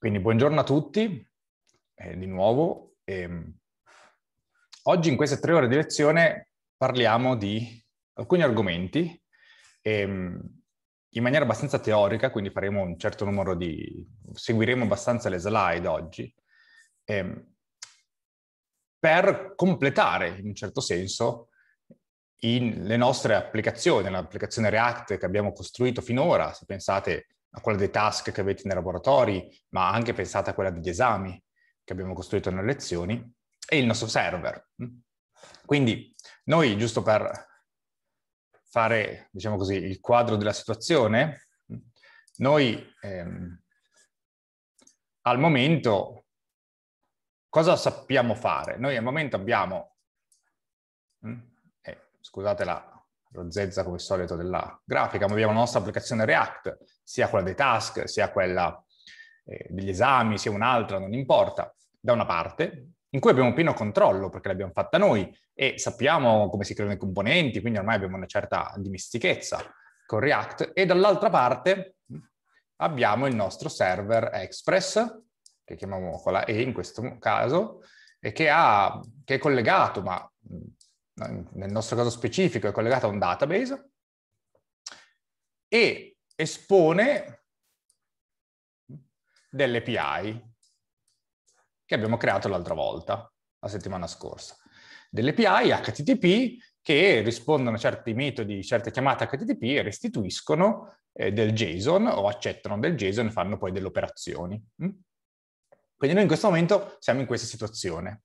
Quindi buongiorno a tutti, eh, di nuovo. Ehm, oggi in queste tre ore di lezione parliamo di alcuni argomenti ehm, in maniera abbastanza teorica, quindi faremo un certo numero di... seguiremo abbastanza le slide oggi, ehm, per completare in un certo senso in, le nostre applicazioni, l'applicazione React che abbiamo costruito finora, se pensate a quella dei task che avete nei laboratori, ma anche pensate a quella degli esami che abbiamo costruito nelle lezioni, e il nostro server. Quindi noi, giusto per fare, diciamo così, il quadro della situazione, noi ehm, al momento cosa sappiamo fare? Noi al momento abbiamo, mm, eh, scusate la rozzezza come solito della grafica, ma abbiamo la nostra applicazione React sia quella dei task, sia quella eh, degli esami, sia un'altra, non importa, da una parte, in cui abbiamo pieno controllo perché l'abbiamo fatta noi e sappiamo come si creano i componenti, quindi ormai abbiamo una certa dimestichezza con React, e dall'altra parte abbiamo il nostro server Express, che chiamiamo con la E in questo caso, e che, ha, che è collegato, ma nel nostro caso specifico è collegato a un database, e espone delle API che abbiamo creato l'altra volta, la settimana scorsa. Delle API HTTP che rispondono a certi metodi, certe chiamate HTTP e restituiscono eh, del JSON o accettano del JSON e fanno poi delle operazioni. Mm? Quindi noi in questo momento siamo in questa situazione.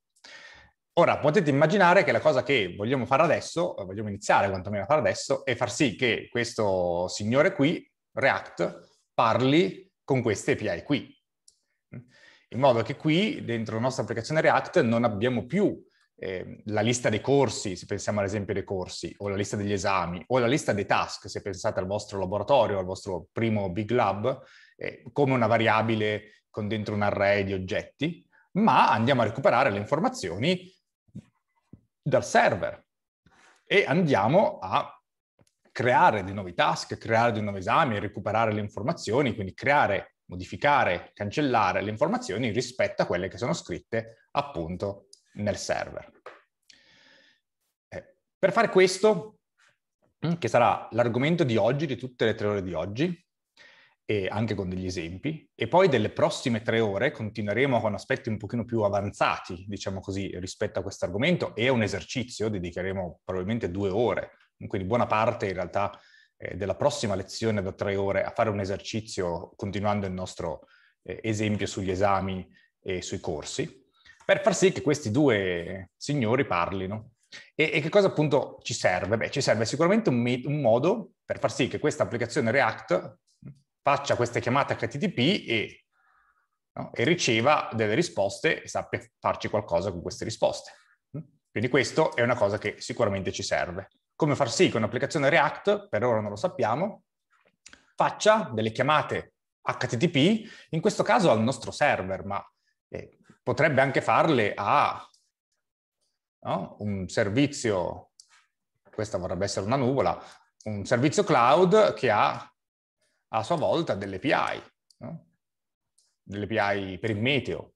Ora, potete immaginare che la cosa che vogliamo fare adesso, vogliamo iniziare quantomeno a fare adesso, è far sì che questo signore qui React parli con queste API qui. In modo che qui, dentro la nostra applicazione React, non abbiamo più eh, la lista dei corsi, se pensiamo ad esempio dei corsi, o la lista degli esami, o la lista dei task, se pensate al vostro laboratorio, al vostro primo Big Lab, eh, come una variabile con dentro un array di oggetti, ma andiamo a recuperare le informazioni dal server e andiamo a creare di nuovi task, creare di nuovi esami, recuperare le informazioni, quindi creare, modificare, cancellare le informazioni rispetto a quelle che sono scritte appunto nel server. Eh, per fare questo, mm, che sarà l'argomento di oggi, di tutte le tre ore di oggi, e anche con degli esempi, e poi delle prossime tre ore continueremo con aspetti un pochino più avanzati, diciamo così, rispetto a questo argomento, e a un esercizio, dedicheremo probabilmente due ore quindi buona parte in realtà eh, della prossima lezione da tre ore a fare un esercizio continuando il nostro eh, esempio sugli esami e sui corsi, per far sì che questi due signori parlino. E, e che cosa appunto ci serve? Beh, ci serve sicuramente un, me- un modo per far sì che questa applicazione React faccia queste chiamate HTTP e, no, e riceva delle risposte e sappia farci qualcosa con queste risposte. Quindi questo è una cosa che sicuramente ci serve. Come far sì che un'applicazione React, per ora non lo sappiamo, faccia delle chiamate HTTP, in questo caso al nostro server, ma eh, potrebbe anche farle a no? un servizio, questa vorrebbe essere una nuvola, un servizio cloud che ha a sua volta delle API, no? delle API per il meteo,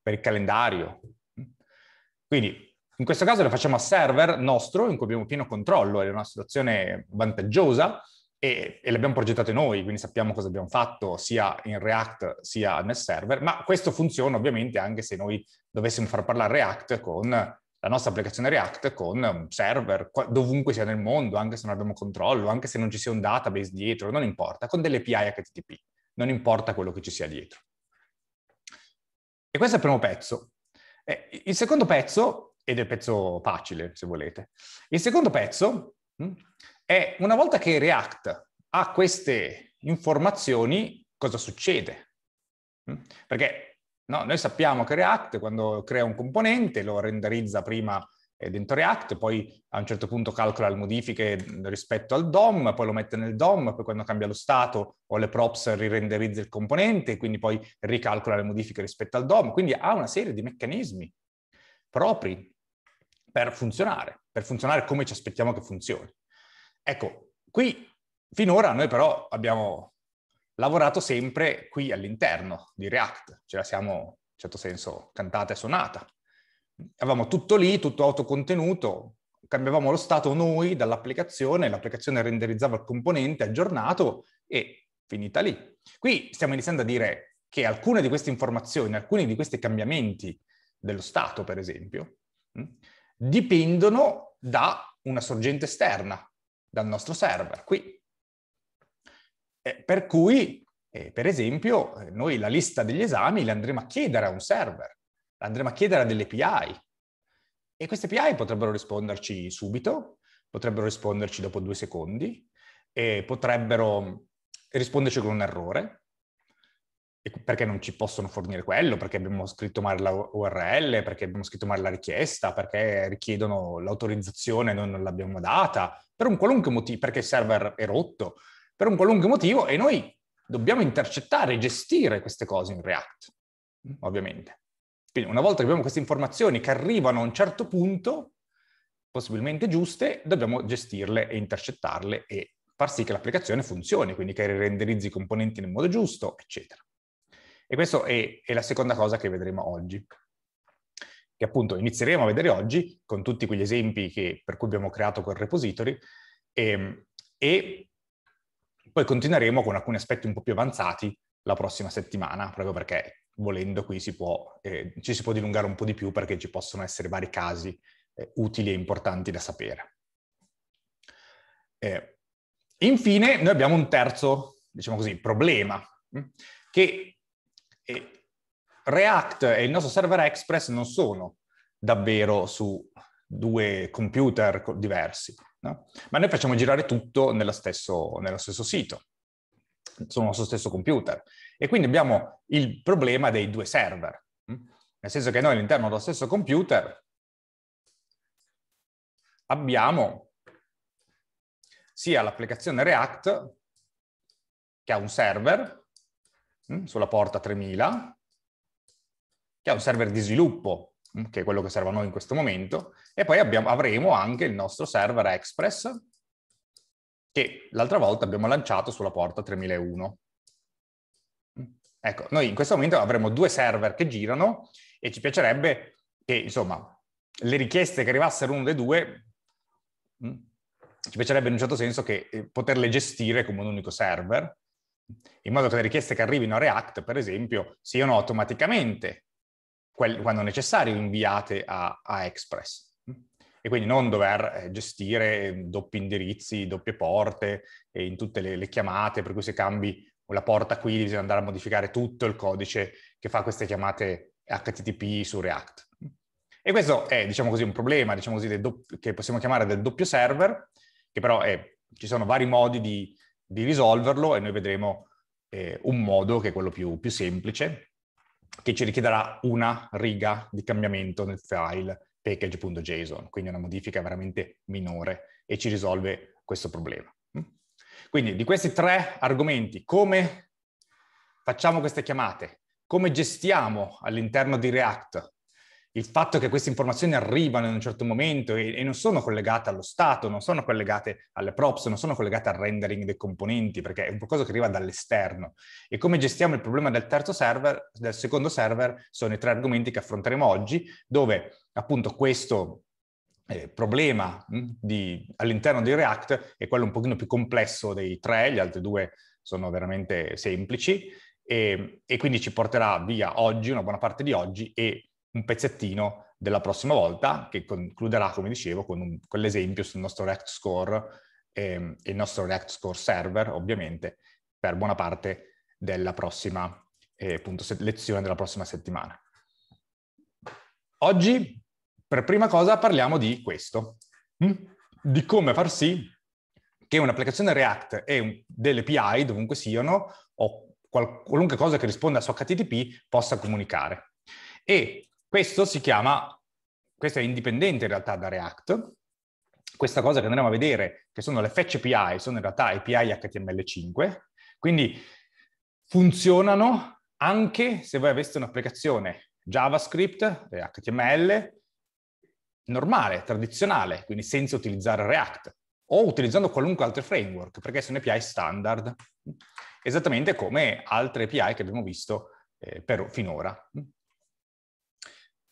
per il calendario. Quindi in questo caso lo facciamo a server nostro in cui abbiamo pieno controllo, è una situazione vantaggiosa e, e abbiamo progettate noi, quindi sappiamo cosa abbiamo fatto sia in React sia nel server, ma questo funziona ovviamente anche se noi dovessimo far parlare React con la nostra applicazione React con un server, dovunque sia nel mondo, anche se non abbiamo controllo, anche se non ci sia un database dietro, non importa, con delle API HTTP, non importa quello che ci sia dietro. E questo è il primo pezzo. Il secondo pezzo ed è il pezzo facile, se volete. Il secondo pezzo mm, è una volta che React ha queste informazioni, cosa succede? Mm, perché no, noi sappiamo che React, quando crea un componente, lo renderizza prima eh, dentro React, poi a un certo punto calcola le modifiche rispetto al DOM, poi lo mette nel DOM, poi quando cambia lo stato o le props rirenderizza il componente, quindi poi ricalcola le modifiche rispetto al DOM, quindi ha una serie di meccanismi propri per funzionare, per funzionare come ci aspettiamo che funzioni. Ecco, qui finora noi però abbiamo lavorato sempre qui all'interno di React, ce la siamo in certo senso cantata e suonata. Avevamo tutto lì, tutto autocontenuto, cambiavamo lo stato noi dall'applicazione, l'applicazione renderizzava il componente aggiornato e finita lì. Qui stiamo iniziando a dire che alcune di queste informazioni, alcuni di questi cambiamenti dello stato, per esempio, hm, dipendono da una sorgente esterna, dal nostro server qui. Eh, per cui, eh, per esempio, eh, noi la lista degli esami la andremo a chiedere a un server, la andremo a chiedere a delle API. E queste API potrebbero risponderci subito, potrebbero risponderci dopo due secondi, potrebbero risponderci con un errore, perché non ci possono fornire quello, perché abbiamo scritto male la URL, perché abbiamo scritto male la richiesta, perché richiedono l'autorizzazione e noi non l'abbiamo data, per un qualunque motivo, perché il server è rotto, per un qualunque motivo e noi dobbiamo intercettare e gestire queste cose in React, mm. ovviamente. Quindi una volta che abbiamo queste informazioni che arrivano a un certo punto, possibilmente giuste, dobbiamo gestirle e intercettarle e far sì che l'applicazione funzioni, quindi che renderizzi i componenti nel modo giusto, eccetera. E questa è, è la seconda cosa che vedremo oggi che appunto inizieremo a vedere oggi con tutti quegli esempi che, per cui abbiamo creato quel repository e, ehm, e, poi continueremo con alcuni aspetti un po' più avanzati la prossima settimana, proprio perché volendo qui si può, eh, ci si può dilungare un po' di più perché ci possono essere vari casi eh, utili e importanti da sapere. Eh, infine, noi abbiamo un terzo, diciamo così, problema, mm, che e React e il nostro server Express non sono davvero su due computer diversi, no? ma noi facciamo girare tutto nello stesso, nello stesso sito, sullo stesso computer. E quindi abbiamo il problema dei due server, mm? nel senso che noi all'interno dello stesso computer abbiamo sia l'applicazione React, che ha un server, Mm, sulla porta 3000, che è un server di sviluppo, mm, che è quello che serve a noi in questo momento, e poi abbiamo, avremo anche il nostro server Express, che l'altra volta abbiamo lanciato sulla porta 3001. Mm, ecco, noi in questo momento avremo due server che girano e ci piacerebbe che, insomma, le richieste che arrivassero uno dei due, ci piacerebbe in un certo senso che, eh, poterle gestire come un unico server, in modo che le richieste che arrivino a React, per esempio, siano automaticamente, quando necessario, inviate a, a Express. E quindi non dover eh, gestire eh, doppi indirizzi, doppie porte eh, in tutte le, le chiamate, per cui se cambi la porta qui bisogna andare a modificare tutto il codice che fa queste chiamate HTTP su React. E questo è, diciamo così, un problema, diciamo così, che possiamo chiamare del doppio server, che però è, ci sono vari modi di, di risolverlo e noi vedremo eh, un modo che è quello più, più semplice, che ci richiederà una riga di cambiamento nel file package.json, quindi una modifica veramente minore e ci risolve questo problema. Mm? Quindi di questi tre argomenti, come facciamo queste chiamate, come gestiamo all'interno di React il fatto che queste informazioni arrivano in un certo momento e, e, non sono collegate allo stato, non sono collegate alle props, non sono collegate al rendering dei componenti, perché è qualcosa che arriva dall'esterno. E come gestiamo il problema del terzo server, del secondo server, sono i tre argomenti che affronteremo oggi, dove appunto questo eh, problema hm, di, all'interno di React è quello un pochino più complesso dei tre, gli altri due sono veramente semplici, e, e quindi ci porterà via oggi, una buona parte di oggi, e un pezzettino della prossima volta, che concluderà, come dicevo, con, un, con l'esempio sul nostro React Score e ehm, il nostro React Score Server, ovviamente, per buona parte della prossima eh, appunto, lezione della prossima settimana. Oggi, per prima cosa, parliamo di questo, hm? di come far sì che un'applicazione React e delle API, dovunque siano, o qualunque cosa che risponda su HTTP, possa comunicare. E questo si chiama, questo è indipendente in realtà da React, questa cosa che andremo a vedere, che sono le fetch API, sono in realtà API HTML5, quindi funzionano anche se voi aveste un'applicazione JavaScript, HTML, eh, normale, tradizionale, quindi senza utilizzare React, o utilizzando qualunque altro framework, perché sono API standard, esattamente come altre API che abbiamo visto eh, per, finora.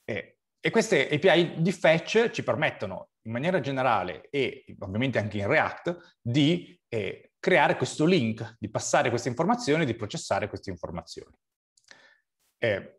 Eh, e queste API di fetch ci permettono in maniera generale e ovviamente anche in React di eh, creare questo link, di passare queste informazioni, di processare queste informazioni. Eh,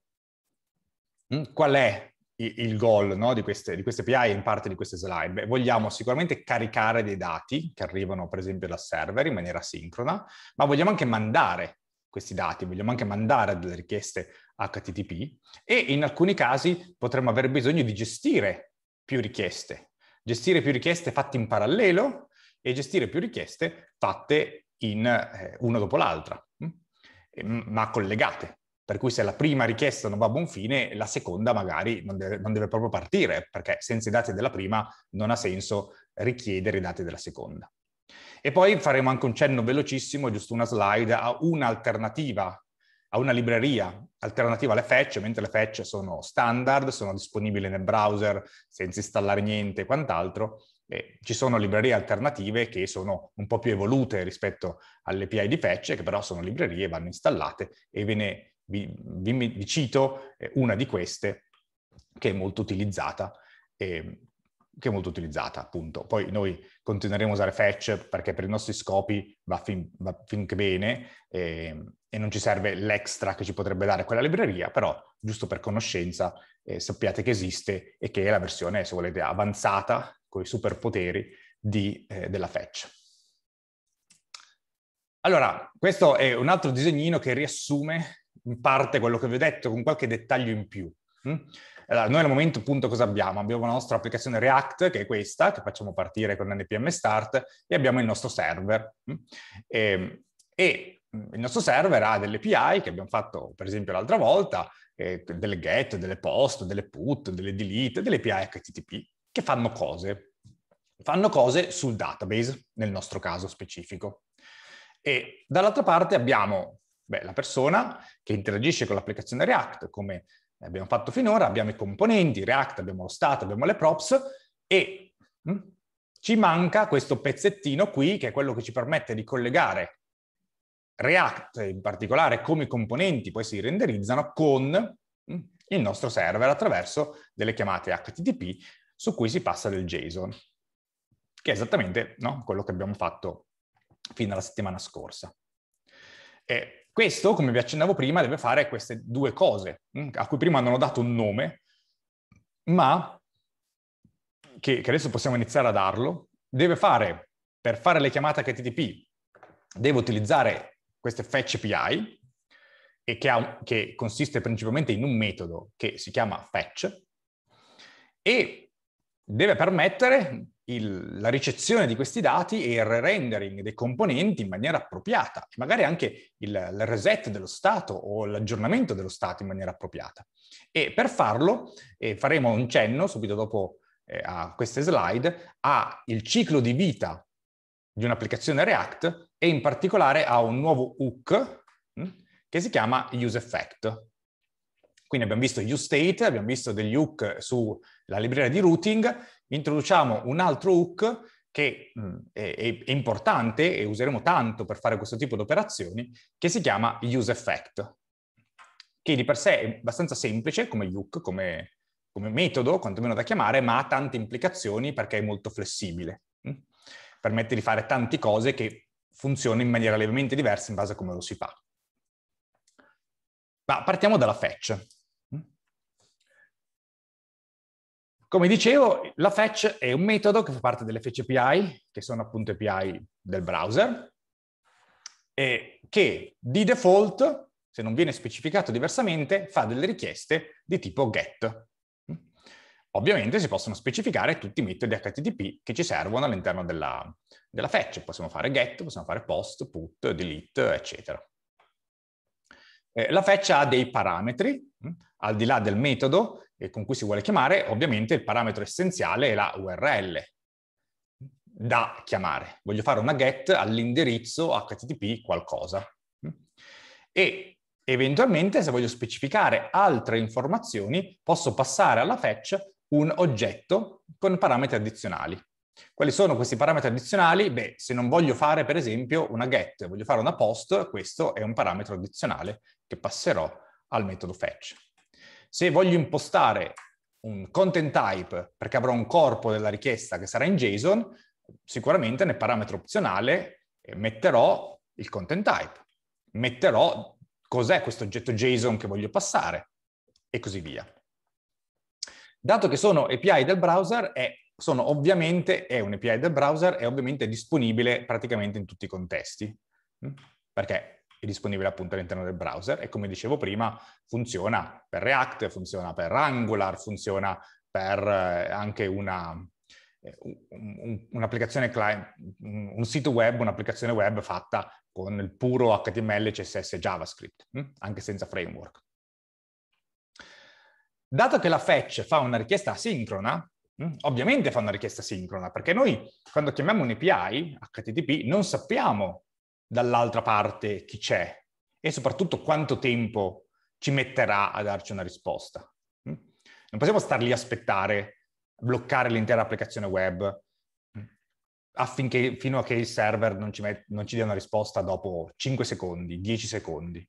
qual è il goal no, di, queste, di, queste, API e in parte di queste slide? Beh, vogliamo sicuramente caricare dei dati che arrivano per esempio dal server in maniera sincrona, ma vogliamo anche mandare questi dati, vogliamo anche mandare delle richieste HTTP e in alcuni casi potremmo aver bisogno di gestire più richieste, gestire più richieste fatte in parallelo e gestire più richieste fatte in, eh, una dopo l'altra, mm? Mm, ma collegate. Per cui se la prima richiesta non va a buon fine, la seconda magari non deve, non deve proprio partire, perché senza i dati della prima non ha senso richiedere i dati della seconda. E poi faremo anche un cenno velocissimo, giusto una slide, a un'alternativa, a una libreria alternativa alle fetch, mentre le fetch sono standard, sono disponibili nel browser senza installare niente e quant'altro. E ci sono librerie alternative che sono un po' più evolute rispetto alle all'API di fetch, che però sono librerie, vanno installate e ve ne vi, vi, vi cito eh, una di queste che è molto utilizzata e ehm, che è molto utilizzata, appunto. Poi noi continueremo a usare fetch perché per i nostri scopi va, fin, va finché bene eh, e non ci serve l'extra che ci potrebbe dare quella libreria, però giusto per conoscenza eh, sappiate che esiste e che è la versione, se volete, avanzata con i superpoteri di, eh, della fetch. Allora, questo è un altro disegnino che riassume in parte quello che vi ho detto con qualche dettaglio in più. Hm? Allora, noi al momento appunto cosa abbiamo? Abbiamo la nostra applicazione React, che è questa, che facciamo partire con NPM Start, e abbiamo il nostro server. E, e il nostro server ha delle API che abbiamo fatto, per esempio, l'altra volta, eh, delle get, delle post, delle put, delle delete, delle API HTTP, che fanno cose. Fanno cose sul database, nel nostro caso specifico. E dall'altra parte abbiamo beh, la persona che interagisce con l'applicazione React, come abbiamo fatto finora, abbiamo i componenti, React, abbiamo lo stato, abbiamo le props e mh, hm, ci manca questo pezzettino qui che è quello che ci permette di collegare React in particolare come i componenti poi si renderizzano con mh, hm, il nostro server attraverso delle chiamate HTTP su cui si passa del JSON, che è esattamente no, quello che abbiamo fatto fino alla settimana scorsa. E questo, come vi accennavo prima, deve fare queste due cose, mm, a cui prima non ho dato un nome, ma che, che adesso possiamo iniziare a darlo. Deve fare, per fare le chiamate HTTP, deve utilizzare queste fetch API, e che, ha, che consiste principalmente in un metodo che si chiama fetch, e deve permettere il, la ricezione di questi dati e il re-rendering dei componenti in maniera appropriata, magari anche il, il reset dello stato o l'aggiornamento dello stato in maniera appropriata. E per farlo eh, faremo un cenno, subito dopo eh, a queste slide, al ciclo di vita di un'applicazione React e in particolare a un nuovo hook mh, hm, che si chiama UseEffect. Quindi abbiamo visto useState, abbiamo visto degli hook su la libreria di routing, introduciamo un altro hook che mm. è, importante e useremo tanto per fare questo tipo di operazioni, che si chiama useEffect, che di per sé è abbastanza semplice come hook, come, come metodo, quantomeno da chiamare, ma ha tante implicazioni perché è molto flessibile. Mm. Permette di fare tante cose che funzionano in maniera levemente diversa in base a come lo si fa. Ma partiamo dalla fetch. Come dicevo, la fetch è un metodo che fa parte delle fetch API, che sono appunto API del browser, e che di default, se non viene specificato diversamente, fa delle richieste di tipo get. Ovviamente si possono specificare tutti i metodi HTTP che ci servono all'interno della, della fetch. Possiamo fare get, possiamo fare post, put, delete, eccetera. Eh, la fetch ha dei parametri, mh? Mm, al di là del metodo, con cui si vuole chiamare, ovviamente il parametro essenziale è la URL da chiamare. Voglio fare una get all'indirizzo http qualcosa. E eventualmente, se voglio specificare altre informazioni, posso passare alla fetch un oggetto con parametri addizionali. Quali sono questi parametri addizionali? Beh, se non voglio fare per esempio una get, voglio fare una post, questo è un parametro addizionale che passerò al metodo fetch. Se voglio impostare un content type, perché avrò un corpo della richiesta che sarà in JSON, sicuramente nel parametro opzionale eh, metterò il content type, metterò cos'è questo oggetto JSON che voglio passare e così via. Dato che sono API del browser, è, sono ovviamente, è un API del browser, è ovviamente disponibile praticamente in tutti i contesti, mm? perché è disponibile appunto all'interno del browser e come dicevo prima funziona per React, funziona per Angular, funziona per eh, anche una, eh, un'applicazione client, un sito web, un'applicazione web fatta con il puro HTML, CSS e JavaScript, hm? anche senza framework. Dato che la fetch fa una richiesta asincrona, hm, ovviamente fa una richiesta sincrona, perché noi quando chiamiamo un API, HTTP, non sappiamo dall'altra parte chi c'è e soprattutto quanto tempo ci metterà a darci una risposta. Mm? Non possiamo star lì a aspettare, bloccare l'intera applicazione web mm, affinché, fino a che il server non ci, met, non ci dia una risposta dopo 5 secondi, 10 secondi.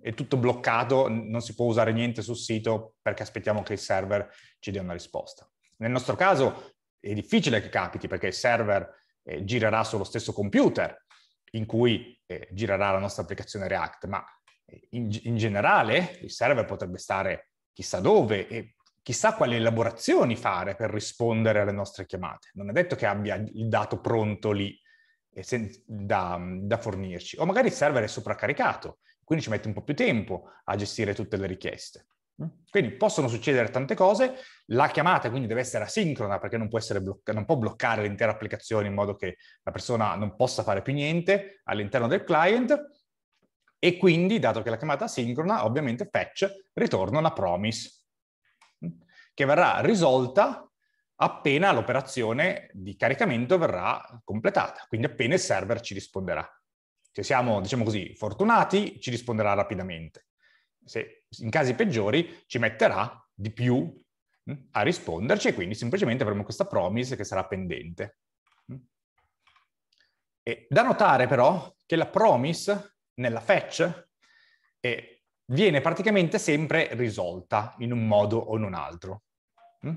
È tutto bloccato, non si può usare niente sul sito perché aspettiamo che il server ci dia una risposta. Nel nostro caso è difficile che capiti perché il server eh, girerà sullo stesso computer, in cui eh, girerà la nostra applicazione React, ma eh, in, in, generale il server potrebbe stare chissà dove e chissà quali elaborazioni fare per rispondere alle nostre chiamate. Non è detto che abbia il dato pronto lì eh, sen- da, da fornirci, o magari il server è sopraccaricato, quindi ci mette un po' più tempo a gestire tutte le richieste. Quindi possono succedere tante cose, la chiamata quindi deve essere asincrona perché non può, blocca- non può, bloccare l'intera applicazione in modo che la persona non possa fare più niente all'interno del client e quindi, dato che la chiamata è asincrona, ovviamente fetch ritorna una promise mm, che verrà risolta appena l'operazione di caricamento verrà completata, quindi appena il server ci risponderà. Se cioè, siamo, diciamo così, fortunati, ci risponderà rapidamente se, in casi peggiori ci metterà di più mm, a risponderci e quindi semplicemente avremo questa promise che sarà pendente. Mm. E da notare però che la promise nella fetch eh, viene praticamente sempre risolta in un modo o in un altro. Mm.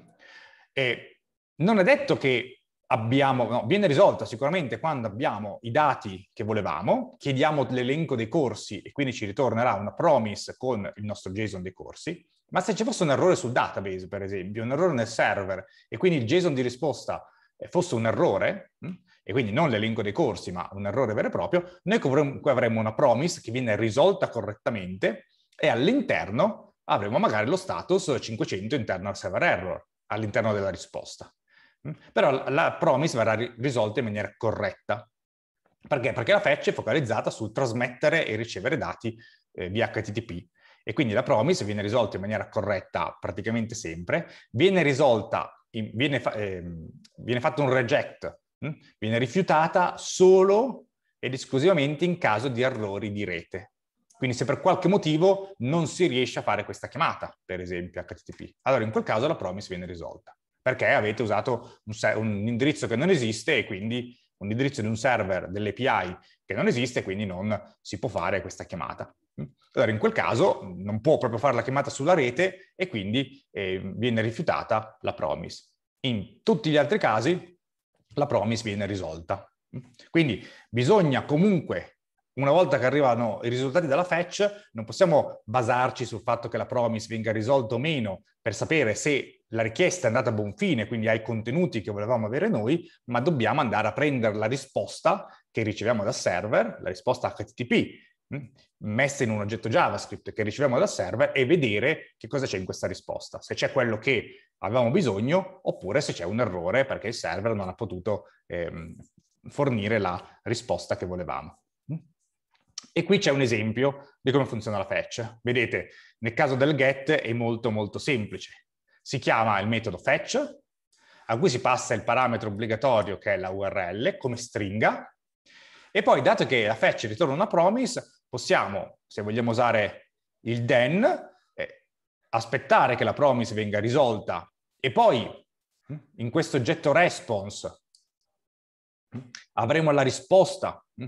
E non è detto che abbiamo, no, viene risolta sicuramente quando abbiamo i dati che volevamo, chiediamo l'elenco dei corsi e quindi ci ritornerà una promise con il nostro JSON dei corsi, ma se ci fosse un errore sul database, per esempio, un errore nel server, e quindi il JSON di risposta eh, fosse un errore, hm, e quindi non l'elenco dei corsi, ma un errore vero e proprio, noi comunque avremmo una promise che viene risolta correttamente e all'interno avremo magari lo status 500 internal server error all'interno della risposta. Mm. Però la promise verrà risolta in maniera corretta. Perché? Perché la fetch è focalizzata sul trasmettere e ricevere dati eh, via HTTP. E quindi la promise viene risolta in maniera corretta praticamente sempre, viene risolta, in, viene, fa, eh, viene fatto un reject, mh? Mm? viene rifiutata solo ed esclusivamente in caso di errori di rete. Quindi se per qualche motivo non si riesce a fare questa chiamata, per esempio HTTP, allora in quel caso la promise viene risolta perché avete usato un, un indirizzo che non esiste e quindi un indirizzo di un server dell'API che non esiste, e quindi non si può fare questa chiamata. Mm. Allora in quel caso non può proprio fare la chiamata sulla rete e quindi eh, viene rifiutata la promise. In tutti gli altri casi la promise viene risolta. Mm. Quindi bisogna comunque una volta che arrivano i risultati dalla fetch, non possiamo basarci sul fatto che la promise venga risolta o meno per sapere se la richiesta è andata a buon fine, quindi ai contenuti che volevamo avere noi, ma dobbiamo andare a prendere la risposta che riceviamo dal server, la risposta HTTP, hm, messa in un oggetto JavaScript che riceviamo dal server e vedere che cosa c'è in questa risposta, se c'è quello che avevamo bisogno oppure se c'è un errore perché il server non ha potuto ehm, fornire la risposta che volevamo. E qui c'è un esempio di come funziona la fetch. Vedete, nel caso del get è molto molto semplice. Si chiama il metodo fetch, a cui si passa il parametro obbligatorio che è la URL come stringa, e poi dato che la fetch ritorna una promise, possiamo, se vogliamo usare il then, eh, aspettare che la promise venga risolta e poi hm, in questo oggetto response hm, avremo la risposta hm,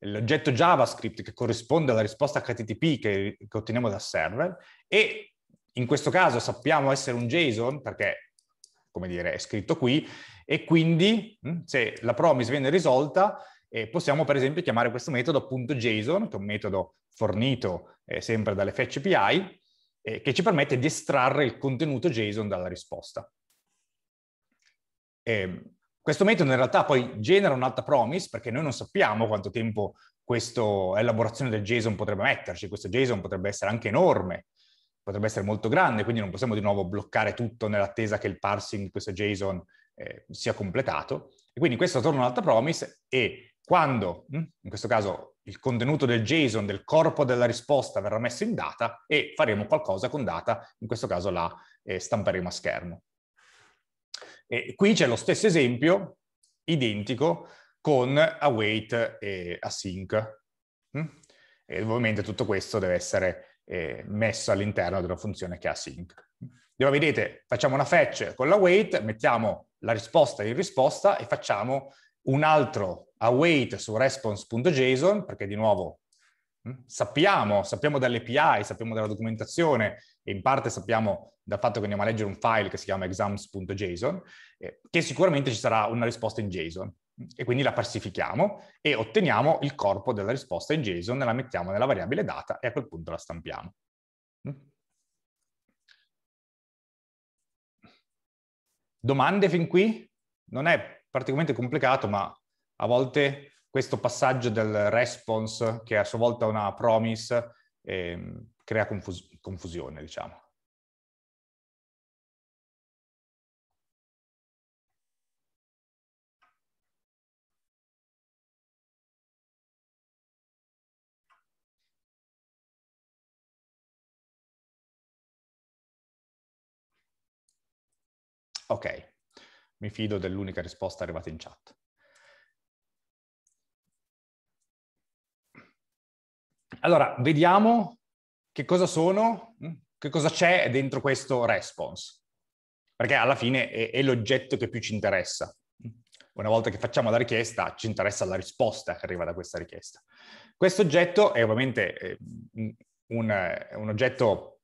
l'oggetto JavaScript che corrisponde alla risposta HTTP che, che otteniamo dal server e in questo caso sappiamo essere un JSON perché, come dire, è scritto qui e quindi mm, se la promise viene risolta eh, possiamo per esempio chiamare questo metodo punto .json che è un metodo fornito eh, sempre dalle fetch API eh, che ci permette di estrarre il contenuto JSON dalla risposta. E, ehm, questo metodo in realtà poi genera un'alta promise perché noi non sappiamo quanto tempo questa elaborazione del JSON potrebbe metterci, questo JSON potrebbe essere anche enorme, potrebbe essere molto grande, quindi non possiamo di nuovo bloccare tutto nell'attesa che il parsing di questo JSON eh, sia completato. E quindi questo torna un'alta promise e quando, hm, in questo caso, il contenuto del JSON, del corpo della risposta verrà messo in data e faremo qualcosa con data, in questo caso la eh, stamperemo a schermo. E qui c'è lo stesso esempio, identico, con await e async. Mm? E ovviamente tutto questo deve essere eh, messo all'interno della funzione che è async. Dove vedete, facciamo una fetch con l'await, mettiamo la risposta in risposta e facciamo un altro await su response.json, perché di nuovo mm, sappiamo, sappiamo dall'API, sappiamo dalla documentazione e in parte sappiamo dal fatto che andiamo a leggere un file che si chiama exams.json, eh, che sicuramente ci sarà una risposta in JSON. E quindi la falsifichiamo e otteniamo il corpo della risposta in JSON la mettiamo nella variabile data e a quel punto la stampiamo. Mm. Domande fin qui? Non è praticamente complicato, ma a volte questo passaggio del response, che a sua volta è una promise, eh, crea confusione confusione, diciamo. Ok, mi fido dell'unica risposta arrivata in chat. Allora, vediamo che cosa sono, mm, che cosa c'è dentro questo response, perché alla fine è, è l'oggetto che più ci interessa. Una volta che facciamo la richiesta, ci interessa la risposta che arriva da questa richiesta. Questo oggetto è ovviamente eh, un, un oggetto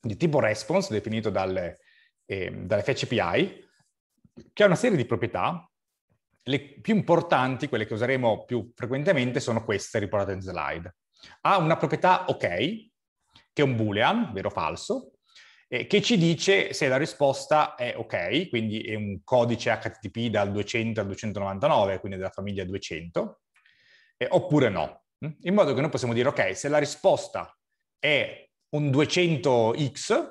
di tipo response, definito ehm, dalle, eh, API, che ha una serie di proprietà. Le più importanti, quelle che useremo più frequentemente, sono queste riportate in slide. Ha una proprietà OK, che è un boolean, vero o falso, eh, che ci dice se la risposta è ok, quindi è un codice HTTP dal 200 al 299, quindi della famiglia 200, eh, oppure no. Mm? In modo che noi possiamo dire, ok, se la risposta è un 200x,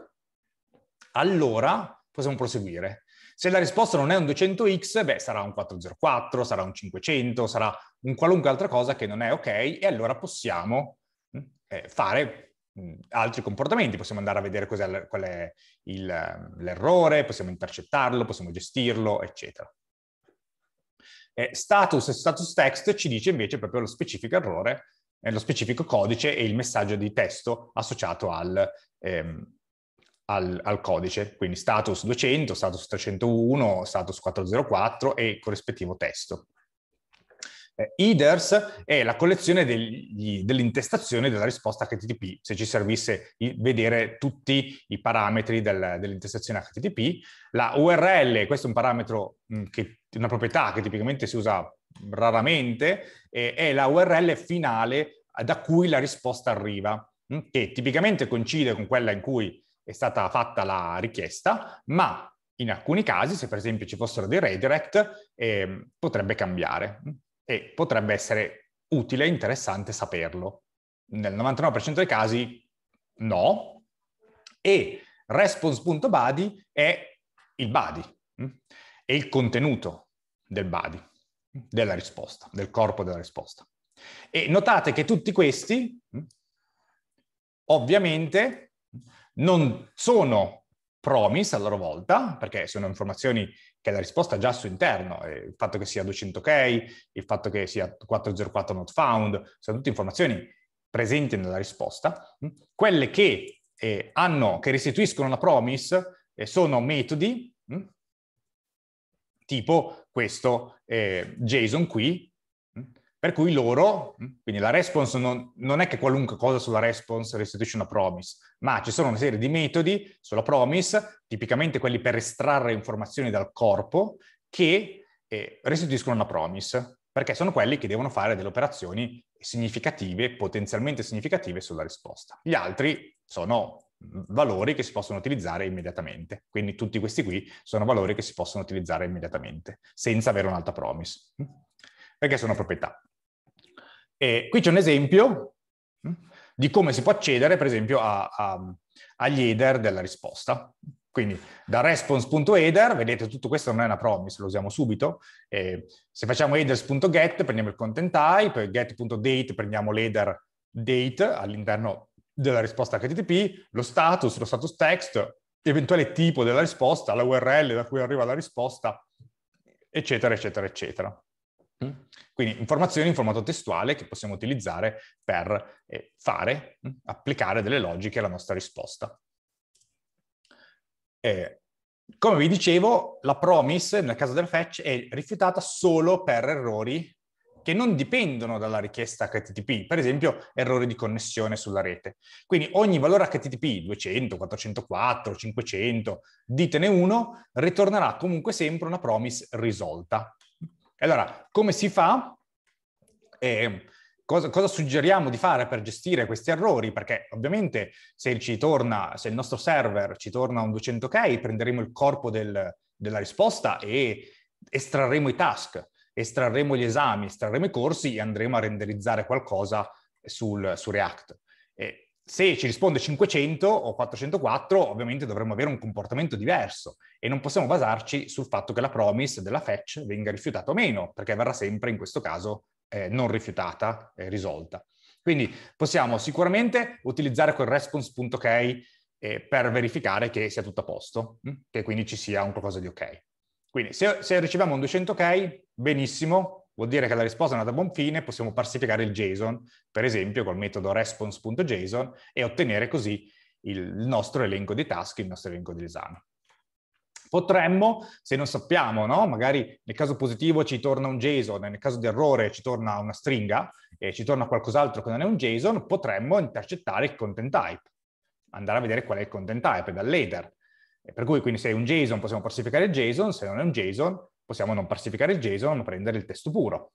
allora possiamo proseguire. Se la risposta non è un 200x, beh, sarà un 404, sarà un 500, sarà un qualunque altra cosa che non è ok, e allora possiamo mm, eh, fare Mm, altri comportamenti, possiamo andare a vedere qual è il, l'errore, possiamo intercettarlo, possiamo gestirlo, eccetera. E status e status text ci dice invece proprio lo specifico errore, eh, lo specifico codice e il messaggio di testo associato al, ehm, al, al codice, quindi status 200, status 301, status 404 e il corrispettivo testo eh, headers è la collezione degli, dell'intestazione della risposta HTTP, se ci servisse vedere tutti i parametri del, dell'intestazione HTTP. La URL, questo è un parametro, mh, mm, che, una proprietà che tipicamente si usa raramente, eh, è la URL finale da cui la risposta arriva, mh, mm, che tipicamente coincide con quella in cui è stata fatta la richiesta, ma in alcuni casi, se per esempio ci fossero dei redirect, eh, potrebbe cambiare. Mm e potrebbe essere utile e interessante saperlo. Nel 99% dei casi no. E response.body è il body, mm? è il contenuto del body, della risposta, del corpo della risposta. E notate che tutti questi, mm, ovviamente, non sono promise a loro volta, perché sono informazioni che la risposta ha già al interno, eh, il fatto che sia 200k, il fatto che sia 404 not found, sono tutte informazioni presenti nella risposta. Mm? Quelle che, eh, hanno, che restituiscono una promise eh, sono metodi mh? Mm? tipo questo eh, JSON qui, mh? Mm? Per cui loro, mm, quindi la response non, non, è che qualunque cosa sulla response restituisce una promise, ma ci sono una serie di metodi sulla promise, tipicamente quelli per estrarre informazioni dal corpo, che eh, restituiscono una promise, perché sono quelli che devono fare delle operazioni significative, potenzialmente significative sulla risposta. Gli altri sono mm, valori che si possono utilizzare immediatamente. Quindi tutti questi qui sono valori che si possono utilizzare immediatamente, senza avere un'altra promise, mm, perché sono proprietà. E qui c'è un esempio mm, di come si può accedere, per esempio, a, a, agli header della risposta. Quindi da response.header, vedete tutto questo non è una promise, lo usiamo subito. Eh, se facciamo headers.get prendiamo il content type, get.date prendiamo l'header date all'interno della risposta HTTP, lo status, lo status text, l'eventuale tipo della risposta, la URL da cui arriva la risposta, eccetera, eccetera, eccetera. Mm? Quindi informazioni in formato testuale che possiamo utilizzare per eh, fare, mm, applicare delle logiche alla nostra risposta. E, come vi dicevo, la promise nel caso del fetch è rifiutata solo per errori che non dipendono dalla richiesta HTTP, per esempio errori di connessione sulla rete. Quindi ogni valore HTTP, 200, 404, 500, ditene uno, ritornerà comunque sempre una promise risolta. Allora, come si fa? Eh, cosa, cosa, suggeriamo di fare per gestire questi errori? Perché ovviamente se, torna, se il nostro server ci torna un 200K, prenderemo il corpo del, della risposta e estrarremo i task, estrarremo gli esami, estrarremo i corsi e andremo a renderizzare qualcosa sul, su React. E se ci risponde 500 o 404, ovviamente dovremmo avere un comportamento diverso e non possiamo basarci sul fatto che la promise della fetch venga rifiutata o meno, perché verrà sempre in questo caso eh, non rifiutata, eh, risolta. Quindi possiamo sicuramente utilizzare quel response.ok eh, per verificare che sia tutto a posto, mm? che quindi ci sia un qualcosa di ok. Quindi se, se riceviamo un 200 ok, benissimo, Vuol dire che la risposta è andata a buon fine, possiamo parsificare il JSON, per esempio col metodo response.json e ottenere così il nostro elenco di task, il nostro elenco di esame. Potremmo, se non sappiamo, no? magari nel caso positivo ci torna un JSON, nel caso di errore ci torna una stringa e ci torna qualcos'altro che non è un JSON, potremmo intercettare il content type, andare a vedere qual è il content type dal header. Per cui quindi se è un JSON possiamo parsificare il JSON, se non è un JSON possiamo non parsificare il JSON, ma prendere il testo puro.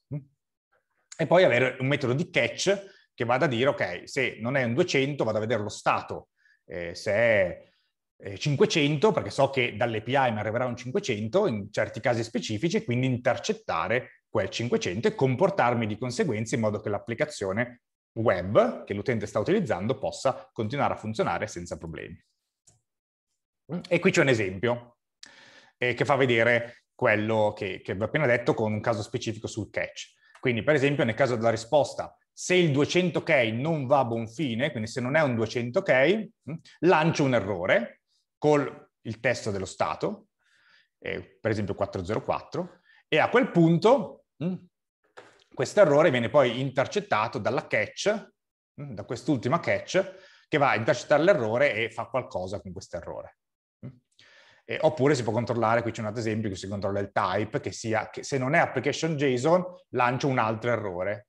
E poi avere un metodo di catch che vada a dire, ok, se non è un 200 vado a vedere lo stato, eh, se è 500, eh, perché so che dall'API mi arriverà un 500 in certi casi specifici, e quindi intercettare quel 500 e comportarmi di conseguenza in modo che l'applicazione web che l'utente sta utilizzando possa continuare a funzionare senza problemi. E qui c'è un esempio eh, che fa vedere quello che, che vi ho appena detto con un caso specifico sul catch. Quindi, per esempio, nel caso della risposta, se il 200K non va a buon fine, quindi se non è un 200K, mm, lancio un errore con il testo dello stato, eh, per esempio 404, e a quel punto mm, questo errore viene poi intercettato dalla catch, mm, da quest'ultima catch, che va a intercettare l'errore e fa qualcosa con questo errore. Eh, oppure si può controllare, qui c'è un altro esempio, che si controlla il type, che, sia, che se non è application JSON lancio un altro errore.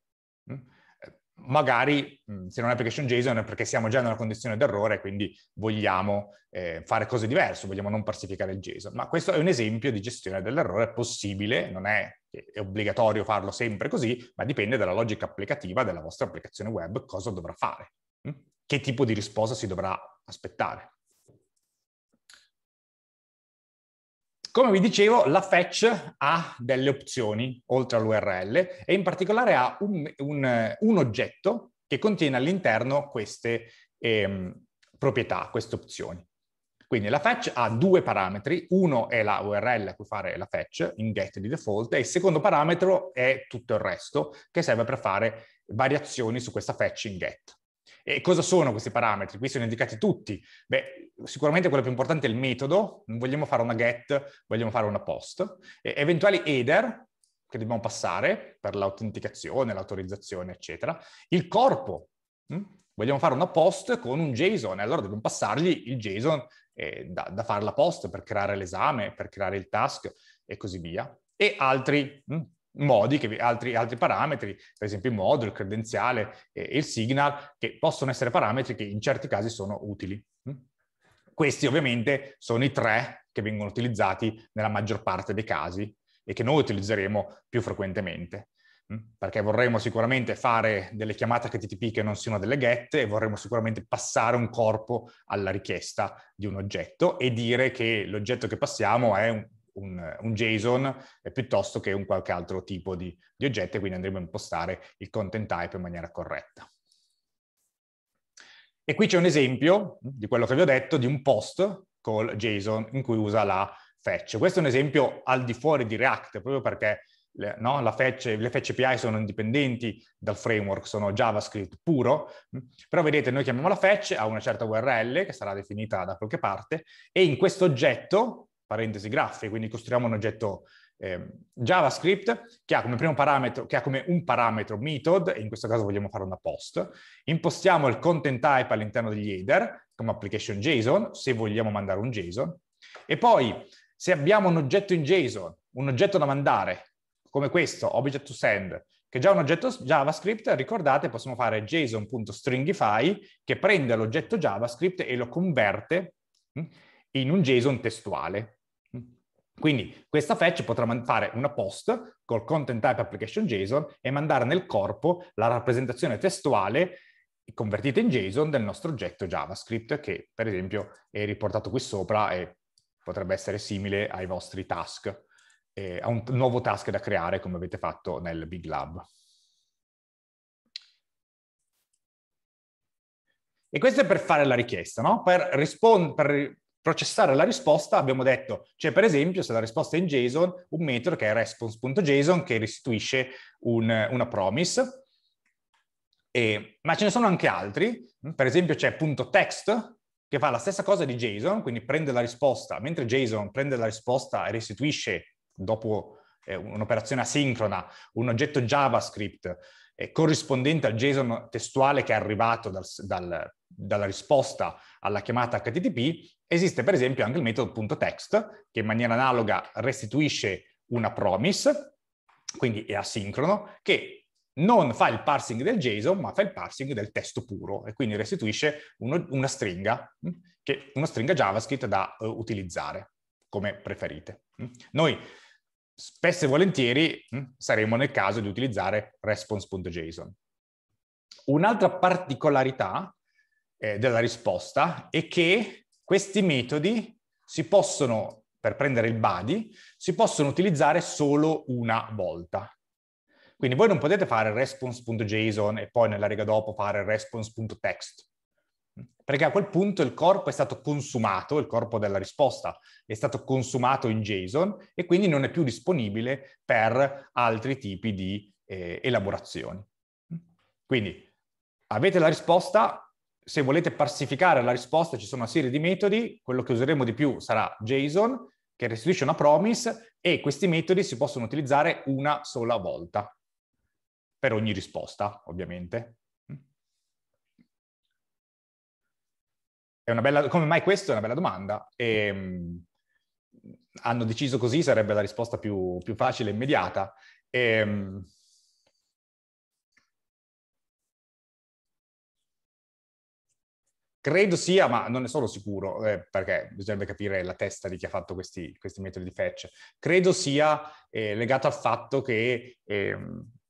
Mm? Eh, magari mm, se non è application JSON è perché siamo già nella condizione d'errore, quindi vogliamo eh, fare cose diverse, vogliamo non parsificare il JSON. Ma questo è un esempio di gestione dell'errore possibile, non è, è obbligatorio farlo sempre così, ma dipende dalla logica applicativa della vostra applicazione web, cosa dovrà fare, mm? che tipo di risposta si dovrà aspettare. Come vi dicevo, la fetch ha delle opzioni oltre all'URL e in particolare ha un, un, un oggetto che contiene all'interno queste eh, proprietà, queste opzioni. Quindi la fetch ha due parametri, uno è la URL a cui fare la fetch in get di default e il secondo parametro è tutto il resto che serve per fare variazioni su questa fetch in get. E cosa sono questi parametri? Qui sono indicati tutti. Beh, sicuramente quello più importante è il metodo, non vogliamo fare una get, vogliamo fare una post. E eventuali header che dobbiamo passare per l'autenticazione, l'autorizzazione, eccetera. Il corpo, mh? Hm? vogliamo fare una post con un JSON, allora dobbiamo passargli il JSON eh, da, da fare la post per creare l'esame, per creare il task e così via. E altri mh? Hm? modi, che, altri, altri, parametri, per esempio il modulo, il credenziale e il signal, che possono essere parametri che in certi casi sono utili. Mm? Questi ovviamente sono i tre che vengono utilizzati nella maggior parte dei casi e che noi utilizzeremo più frequentemente mm? perché vorremmo sicuramente fare delle chiamate HTTP che non siano delle get e vorremmo sicuramente passare un corpo alla richiesta di un oggetto e dire che l'oggetto che passiamo è un un, un JSON eh, piuttosto che un qualche altro tipo di, di oggetto e quindi andremo a impostare il content type in maniera corretta. E qui c'è un esempio di quello che vi ho detto di un post col JSON in cui usa la fetch. Questo è un esempio al di fuori di React proprio perché le, no, fetch, le fetch API sono indipendenti dal framework, sono JavaScript puro, però vedete noi chiamiamo la fetch a una certa URL che sarà definita da qualche parte e in questo oggetto parentesi graffe, quindi costruiamo un oggetto eh, JavaScript che ha, come primo parametro, che ha, come un parametro method, e in questo caso vogliamo fare una post, impostiamo il content type all'interno degli header come application JSON, se vogliamo mandare un JSON, e poi se abbiamo un oggetto in JSON, un oggetto da mandare, come questo, object to send, che è già un oggetto JavaScript, ricordate, possiamo fare json.stringify che prende l'oggetto JavaScript e lo converte hm, in un JSON testuale. Quindi questa fetch potrà fare una post col content type application JSON e mandare nel corpo la rappresentazione testuale convertita in JSON del nostro oggetto JavaScript che per esempio è riportato qui sopra e potrebbe essere simile ai vostri task, eh, a un nuovo task da creare come avete fatto nel Big Lab. E questo è per fare la richiesta, no? Per, per processare la risposta, abbiamo detto, c'è per esempio, se la risposta è in JSON, un metodo che è response.json che restituisce un, una promise, e, ma ce ne sono anche altri, per esempio c'è .text che fa la stessa cosa di JSON, quindi prende la risposta, mentre JSON prende la risposta e restituisce dopo eh, un'operazione asincrona un oggetto JavaScript eh, corrispondente al JSON testuale che è arrivato dal, dal, dalla risposta alla chiamata HTTP, esiste per esempio anche il metodo.text che in maniera analoga restituisce una promise, quindi è asincrono, che non fa il parsing del JSON, ma fa il parsing del testo puro e quindi restituisce uno, una, stringa, mm, che, una stringa JavaScript da uh, utilizzare come preferite. Mm. Noi spesso e volentieri mm, saremo nel caso di utilizzare response.json. Un'altra particolarità eh, della risposta è che questi metodi si possono, per prendere il body, si possono utilizzare solo una volta. Quindi voi non potete fare response.json e poi nella riga dopo fare response.text, perché a quel punto il corpo è stato consumato, il corpo della risposta è stato consumato in JSON e quindi non è più disponibile per altri tipi di eh, elaborazioni. Quindi avete la risposta, se volete parsificare la risposta ci sono una serie di metodi, quello che useremo di più sarà JSON, che restituisce una promise, e questi metodi si possono utilizzare una sola volta, per ogni risposta, ovviamente. bella, come mai questo è una bella domanda. E, mh, mm, hanno deciso così, sarebbe la risposta più, più facile e immediata. E, mh, mm, Credo sia, ma non ne sono sicuro, eh, perché bisognerebbe capire la testa di chi ha fatto questi, questi metodi di fetch. Credo sia eh, legato al fatto che eh,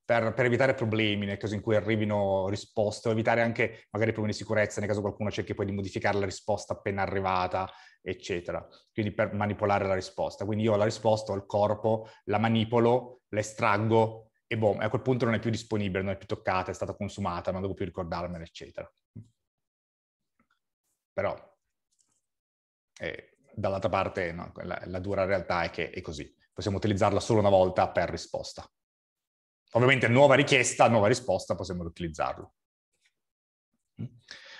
per, per, evitare problemi nel caso in cui arrivino risposte o evitare anche magari problemi di sicurezza nel caso qualcuno cerchi poi di modificare la risposta appena arrivata, eccetera. Quindi per manipolare la risposta. Quindi io ho la risposta ho il corpo, la manipolo, la estraggo e boom, a quel punto non è più disponibile, non è più toccata, è stata consumata, non devo più ricordarmela, eccetera. Però, eh, dall'altra parte, no, la, la dura realtà è che è così. Possiamo utilizzarla solo una volta per risposta. Ovviamente nuova richiesta, nuova risposta, possiamo riutilizzarlo.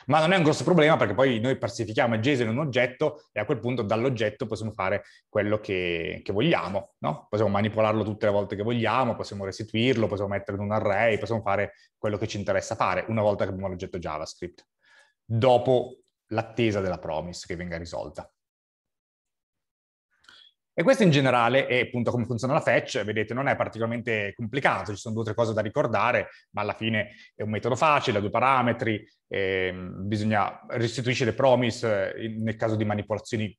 Ma non è un grosso problema perché poi noi parsifichiamo JSON in un oggetto e a quel punto dall'oggetto possiamo fare quello che, che vogliamo, no? Possiamo manipolarlo tutte le volte che vogliamo, possiamo restituirlo, possiamo metterlo in un array, possiamo fare quello che ci interessa fare una volta che abbiamo l'oggetto JavaScript, dopo l'attesa della promise che venga risolta. E questo in generale è appunto come funziona la fetch, vedete non è particolarmente complicato, ci sono due o tre cose da ricordare, ma alla fine è un metodo facile, ha due parametri, ehm, bisogna restituisce le promise eh, nel caso di manipolazioni,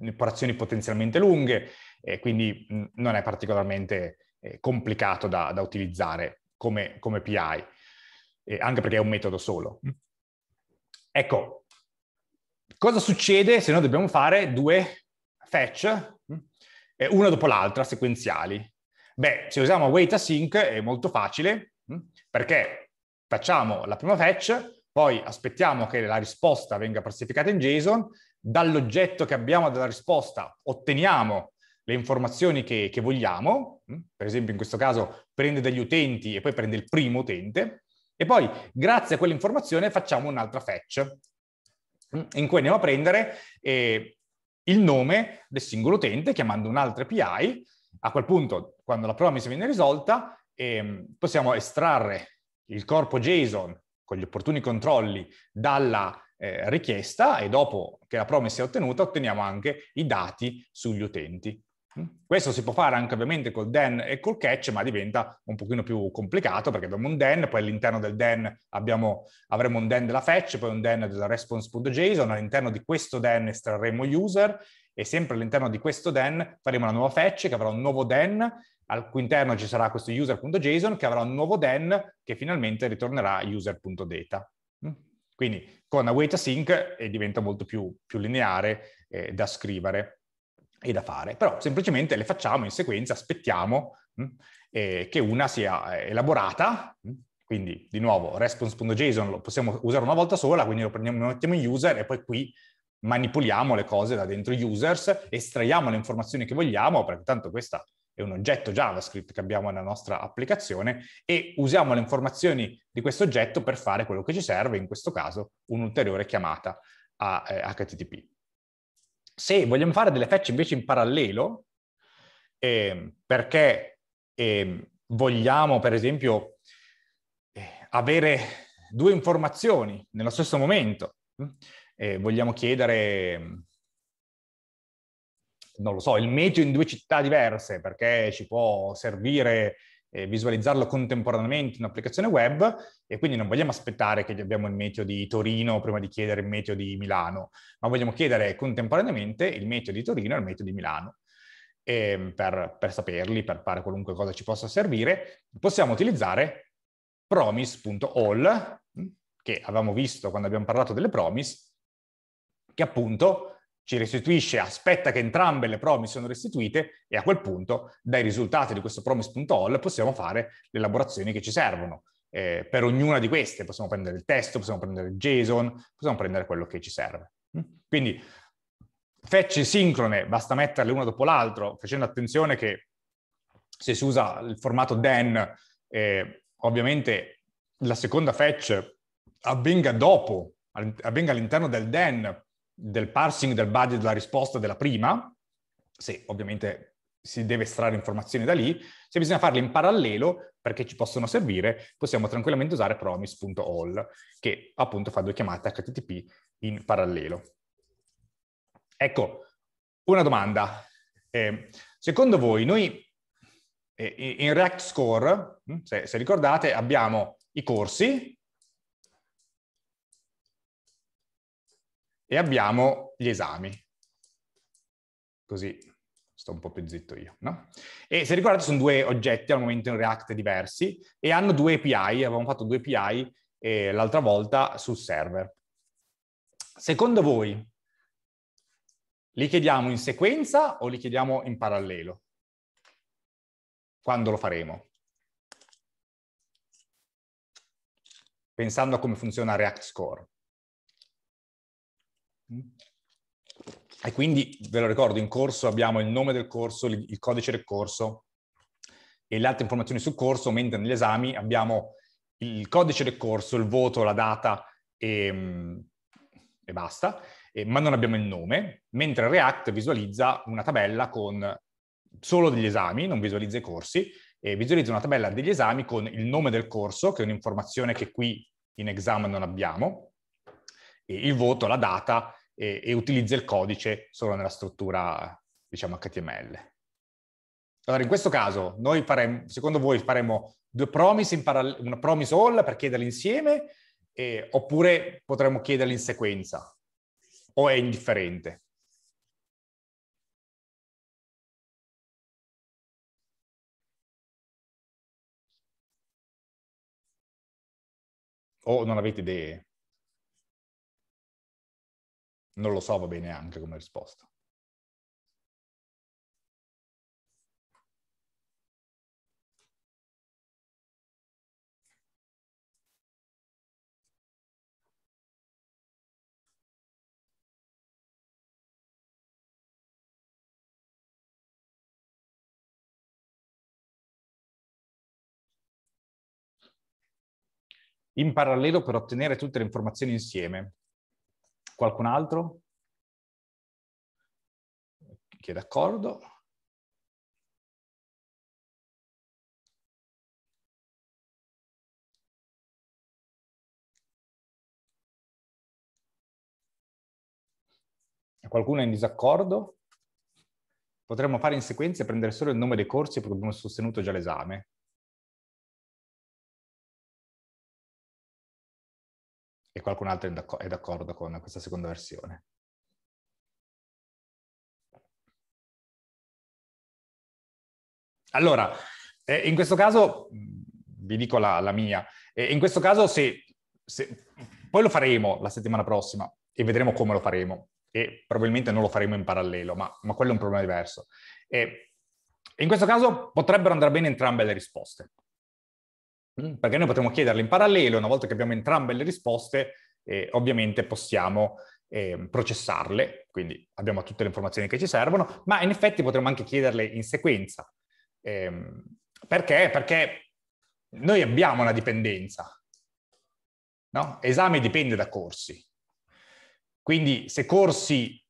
manipolazioni potenzialmente lunghe, eh, quindi mm, non è particolarmente eh, complicato da, da, utilizzare come, come PI, eh, anche perché è un metodo solo. Mm. Ecco, cosa succede se noi dobbiamo fare due fetch eh, una dopo l'altra, sequenziali. Beh, se usiamo wait async è molto facile, mm, perché facciamo la prima fetch, poi aspettiamo che la risposta venga plastificata in JSON, dall'oggetto che abbiamo della risposta otteniamo le informazioni che, che, vogliamo, mm, per esempio in questo caso prende degli utenti e poi prende il primo utente, e poi grazie a quell'informazione facciamo un'altra fetch mm, in cui andiamo a prendere eh, il nome del singolo utente chiamando un'altra API. A quel punto, quando la promise viene risolta, ehm, possiamo estrarre il corpo JSON con gli opportuni controlli dalla eh, richiesta e dopo che la promise è ottenuta otteniamo anche i dati sugli utenti. Mm. Questo si può fare anche ovviamente col den e col catch, ma diventa un pochino più complicato perché abbiamo un den, poi all'interno del den abbiamo, avremo un den della fetch, poi un den della response.json, all'interno di questo den estrarremo user e sempre all'interno di questo den faremo una nuova fetch che avrà un nuovo den, al cui interno ci sarà questo user.json che avrà un nuovo den che finalmente ritornerà user.data. Mm. Quindi con await async eh, diventa molto più, più lineare eh, da scrivere e da fare, però semplicemente le facciamo in sequenza, aspettiamo mm, eh, che una sia eh, elaborata, mm. quindi di nuovo response.json lo possiamo usare una volta sola, quindi lo, prendiamo, lo mettiamo in user e poi qui manipoliamo le cose da dentro users, estraiamo le informazioni che vogliamo, perché tanto questa è un oggetto JavaScript che abbiamo nella nostra applicazione e usiamo le informazioni di questo oggetto per fare quello che ci serve, in questo caso un'ulteriore chiamata a eh, HTTP. Se vogliamo fare delle fetch invece in parallelo, eh, perché eh, vogliamo, per esempio, eh, avere due informazioni nello stesso momento, mm, vogliamo chiedere, non lo so, il meteo in due città diverse, perché ci può servire eh, visualizzarlo contemporaneamente in un'applicazione web e quindi non vogliamo aspettare che abbiamo il meteo di Torino prima di chiedere il meteo di Milano, ma vogliamo chiedere contemporaneamente il meteo di Torino e il meteo di Milano. E ehm, per, per saperli, per fare qualunque cosa ci possa servire, possiamo utilizzare promise.all, hm, che avevamo visto quando abbiamo parlato delle promise, che appunto ci restituisce, aspetta che entrambe le promise siano restituite e a quel punto dai risultati di questo promise.all possiamo fare le elaborazioni che ci servono. Eh, per ognuna di queste possiamo prendere il testo, possiamo prendere il JSON, possiamo prendere quello che ci serve. Mm? Quindi fetch sincrone, basta metterle una dopo l'altra, facendo attenzione che se si usa il formato DEN, eh, ovviamente la seconda fetch avvenga dopo, avvenga all'interno del DEN, del parsing del budget della risposta della prima, se ovviamente si deve estrarre informazioni da lì, se bisogna farle in parallelo perché ci possono servire, possiamo tranquillamente usare promise.all che appunto fa due chiamate HTTP in parallelo. Ecco, una domanda. Eh, secondo voi noi eh, in React Score, hm, se, se ricordate, abbiamo i corsi e abbiamo gli esami. Così sto un po' più zitto io, no? E se ricordate sono due oggetti al momento in React diversi e hanno due API, avevamo fatto due API eh, l'altra volta sul server. Secondo voi li chiediamo in sequenza o li chiediamo in parallelo? Quando lo faremo? Pensando a come funziona React Score. E quindi, ve lo ricordo, in corso abbiamo il nome del corso, il codice del corso e le altre informazioni sul corso, mentre negli esami abbiamo il codice del corso, il voto, la data e, mm, e basta, e, ma non abbiamo il nome, mentre React visualizza una tabella con solo degli esami, non visualizza i corsi, e visualizza una tabella degli esami con il nome del corso, che è un'informazione che qui in esame non abbiamo, il voto, la data e, e utilizza il codice solo nella struttura, diciamo, HTML. Allora, in questo caso, noi faremo, secondo voi faremo due promise in parallelo, una promise all per chiederle insieme, eh, oppure potremmo chiederle in sequenza, o è indifferente? O non avete idee? Non lo so, va bene anche come risposta. in parallelo per ottenere tutte le informazioni insieme. Qualcun altro? Chi è d'accordo? Qualcuno è in disaccordo? Potremmo fare in sequenza e prendere solo il nome dei corsi perché abbiamo sostenuto già l'esame. e qualcun altro è d'accordo con questa seconda versione. Allora, eh, in questo caso, vi dico la, la mia, in questo caso se, se, poi lo faremo la settimana prossima e vedremo come lo faremo e probabilmente non lo faremo in parallelo, ma, ma quello è un problema diverso. E in questo caso potrebbero andare bene entrambe le risposte. Mm, perché noi potremmo chiederle in parallelo, una volta che abbiamo entrambe le risposte, eh, ovviamente possiamo eh, processarle, quindi abbiamo tutte le informazioni che ci servono, ma in effetti potremmo anche chiederle in sequenza. Eh, perché? Perché noi abbiamo una dipendenza. No? Esame dipende da corsi. Quindi se corsi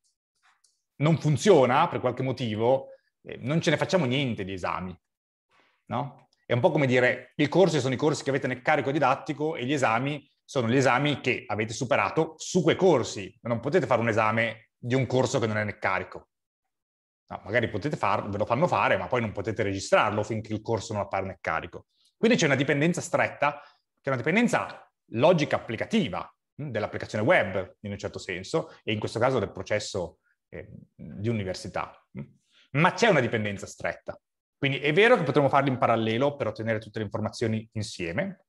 non funziona per qualche motivo, eh, non ce ne facciamo niente di esami. No? È un po' come dire i corsi sono i corsi che avete nel carico didattico e gli esami sono gli esami che avete superato su quei corsi. Non potete fare un esame di un corso che non è nel carico. No, magari potete farlo, ve lo fanno fare, ma poi non potete registrarlo finché il corso non appare nel carico. Quindi c'è una dipendenza stretta, che è una dipendenza logica applicativa hm, dell'applicazione web, in un certo senso, e in questo caso del processo eh, di università. Hm. Ma c'è una dipendenza stretta. Quindi è vero che potremmo farli in parallelo per ottenere tutte le informazioni insieme,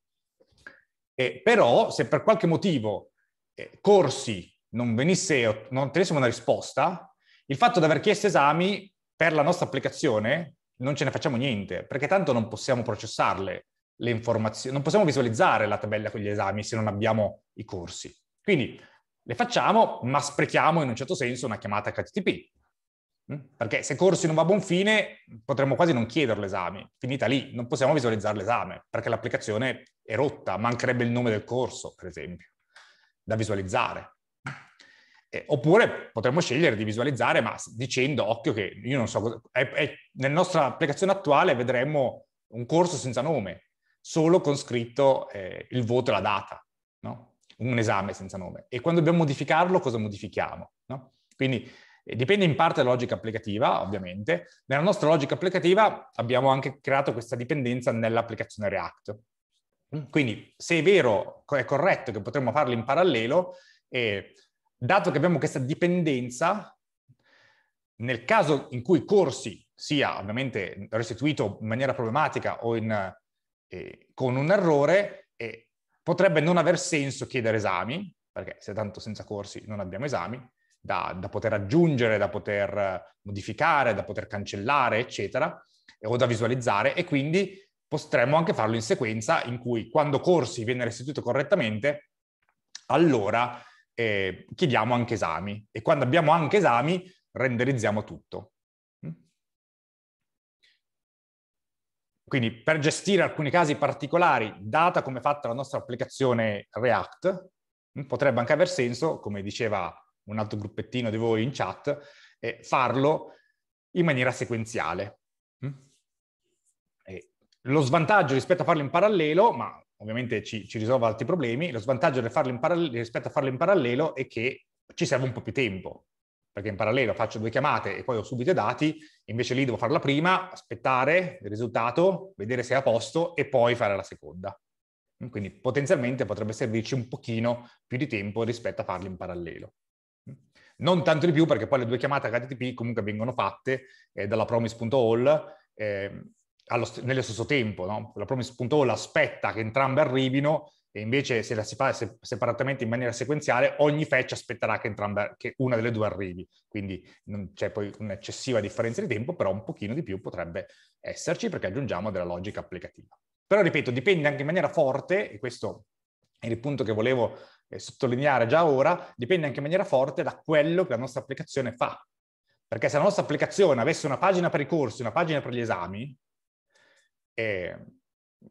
eh, però se per qualche motivo eh, corsi non venisse, non ottenessimo una risposta, il fatto di aver chiesto esami per la nostra applicazione non ce ne facciamo niente, perché tanto non possiamo processarle le informazioni, non possiamo visualizzare la tabella con gli esami se non abbiamo i corsi. Quindi le facciamo, ma sprechiamo in un certo senso una chiamata HTTP, Mm? Perché se corsi non va a buon fine, potremmo quasi non chiedere l'esame. Finita lì, non possiamo visualizzare l'esame, perché l'applicazione è rotta, mancherebbe il nome del corso, per esempio, da visualizzare. Eh, oppure potremmo scegliere di visualizzare, ma dicendo, occhio che io non so, cosa, è, è, nella nostra applicazione attuale vedremmo un corso senza nome, solo con scritto eh, il voto e la data, no? un esame senza nome. E quando dobbiamo modificarlo, cosa modifichiamo? No? Quindi Dipende in parte dalla logica applicativa, ovviamente. Nella nostra logica applicativa abbiamo anche creato questa dipendenza nell'applicazione React. Quindi, se è vero, è corretto che potremmo farlo in parallelo, e dato che abbiamo questa dipendenza, nel caso in cui corsi sia ovviamente restituito in maniera problematica o in, eh, con un errore, eh, potrebbe non aver senso chiedere esami, perché se tanto senza corsi non abbiamo esami, da, da poter aggiungere, da poter eh, modificare, da poter cancellare, eccetera, o da visualizzare e quindi potremmo anche farlo in sequenza in cui quando corsi viene restituito correttamente, allora eh, chiediamo anche esami e quando abbiamo anche esami renderizziamo tutto. Mm? Quindi per gestire alcuni casi particolari, data come è fatta la nostra applicazione React, mm, potrebbe anche aver senso, come diceva un altro gruppettino di voi in chat, e farlo in maniera sequenziale. Mm? E lo svantaggio rispetto a farlo in parallelo, ma ovviamente ci, ci risolve altri problemi, lo svantaggio parallelo, rispetto a farlo in parallelo è che ci serve un po' più tempo, perché in parallelo faccio due chiamate e poi ho subito i dati, invece lì devo farla prima, aspettare il risultato, vedere se è a posto e poi fare la seconda. Mm, quindi potenzialmente potrebbe servirci un pochino più di tempo rispetto a farli in parallelo. Non tanto di più perché poi le due chiamate HTTP comunque vengono fatte eh, dalla promise.all eh, st- nello stesso tempo. No? La promise.all aspetta che entrambe arrivino e invece se la si fa se- separatamente in maniera sequenziale ogni fetch aspetterà che, entrambe, che una delle due arrivi. Quindi non c'è poi un'eccessiva differenza di tempo, però un pochino di più potrebbe esserci perché aggiungiamo della logica applicativa. Però ripeto, dipende anche in maniera forte, e questo è il punto che volevo sottolineare già ora, dipende anche in maniera forte da quello che la nostra applicazione fa. Perché se la nostra applicazione avesse una pagina per i corsi, una pagina per gli esami, eh,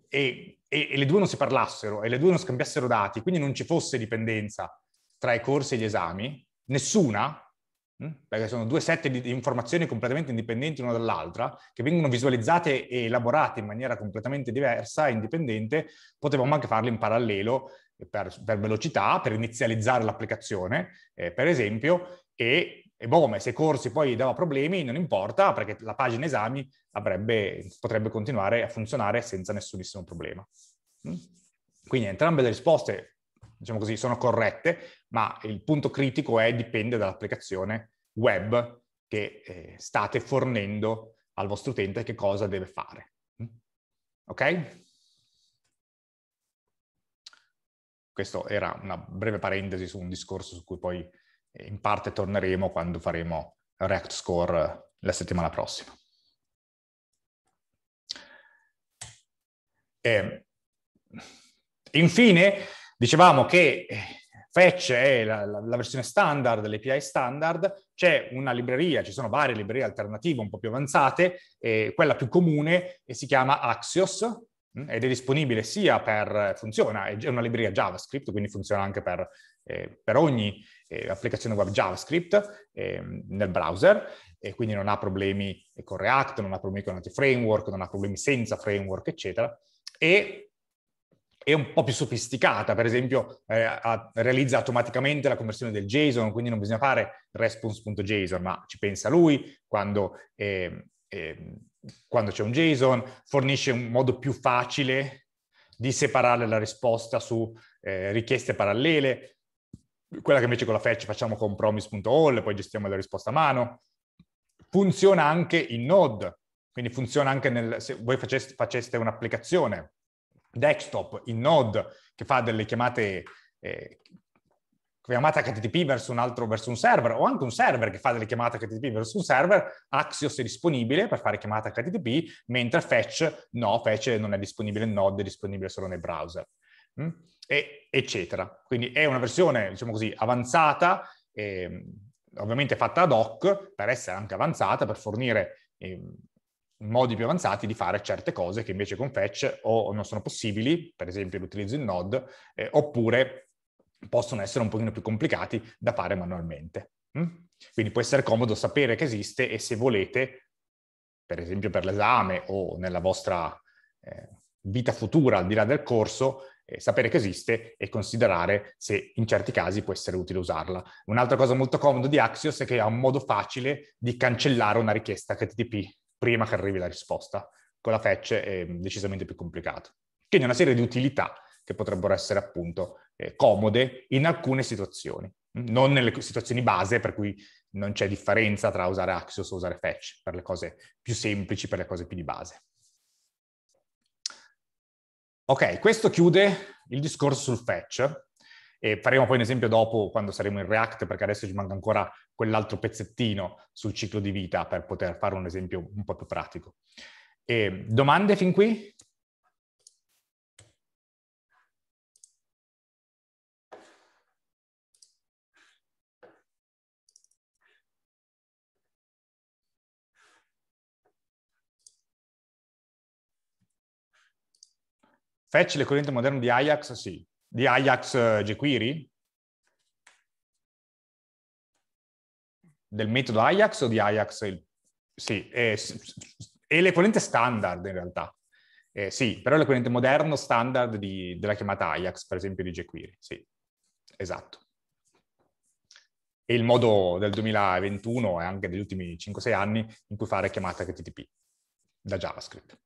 e, e, e le due non si parlassero, e le due non scambiassero dati, quindi non ci fosse dipendenza tra i corsi e gli esami, nessuna, hm, perché sono due set di informazioni completamente indipendenti l'una dall'altra, che vengono visualizzate e elaborate in maniera completamente diversa e indipendente, potevamo anche farle in parallelo per, per velocità, per inizializzare l'applicazione, eh, per esempio, e, e boh, se corsi poi dava problemi, non importa, perché la pagina esami avrebbe, potrebbe continuare a funzionare senza nessunissimo problema. Mm? Quindi entrambe le risposte, diciamo così, sono corrette, ma il punto critico è dipende dall'applicazione web che eh, state fornendo al vostro utente che cosa deve fare. Mm? Ok? Questo era una breve parentesi su un discorso su cui poi eh, in parte torneremo quando faremo React Score eh, la settimana prossima. E infine, dicevamo che eh, Fetch è la, la, la versione standard, l'API standard, c'è una libreria, ci sono varie librerie alternative un po' più avanzate, eh, quella più comune si chiama Axios, Mm? ed è disponibile sia per, eh, funziona, è una libreria JavaScript, quindi funziona anche per, eh, per ogni eh, applicazione web JavaScript eh, nel browser, e quindi non ha problemi con React, non ha problemi con altri framework, non ha problemi senza framework, eccetera, e è un po' più sofisticata, per esempio eh, a, realizza automaticamente la conversione del JSON, quindi non bisogna fare response.json, ma ci pensa lui quando ehm, ehm, quando c'è un JSON, fornisce un modo più facile di separare la risposta su eh, richieste parallele, quella che invece con la fetch facciamo con promise.all, poi gestiamo la risposta a mano. Funziona anche in Node, quindi funziona anche nel, se voi faceste, faceste un'applicazione desktop in Node che fa delle chiamate eh, chiamata HTTP verso un altro, verso un server, o anche un server che fa delle chiamate HTTP verso un server, Axios è disponibile per fare chiamata HTTP, mentre Fetch no, Fetch non è disponibile in Node, è disponibile solo nei browser, mm? e, eccetera. Quindi è una versione, diciamo così, avanzata, eh, ovviamente fatta ad hoc, per essere anche avanzata, per fornire... Eh, modi più avanzati di fare certe cose che invece con fetch o non sono possibili, per esempio l'utilizzo in node, eh, oppure possono essere un pochino più complicati da fare manualmente. Mm? Quindi può essere comodo sapere che esiste e se volete, per esempio per l'esame o nella vostra eh, vita futura al di là del corso, eh, sapere che esiste e considerare se in certi casi può essere utile usarla. Un'altra cosa molto comoda di Axios è che ha un modo facile di cancellare una richiesta HTTP prima che arrivi la risposta. Con la fetch è decisamente più complicato. Quindi una serie di utilità che potrebbero essere appunto eh, comode in alcune situazioni, non nelle situazioni base per cui non c'è differenza tra usare Axios o usare Fetch, per le cose più semplici, per le cose più di base. Ok, questo chiude il discorso sul Fetch e faremo poi un esempio dopo quando saremo in React perché adesso ci manca ancora quell'altro pezzettino sul ciclo di vita per poter fare un esempio un po' più pratico. E domande fin qui? Fetch l'equivalente moderno di Ajax? Sì. Di Ajax eh, jQuery? Del metodo Ajax o di Ajax? Il... Sì, è, è l'equivalente standard in realtà. Eh, sì, però è l'equivalente moderno standard di, della chiamata Ajax, per esempio di jQuery. Sì, esatto. E il modo del 2021 e anche degli ultimi 5-6 anni in cui fare chiamata HTTP da JavaScript.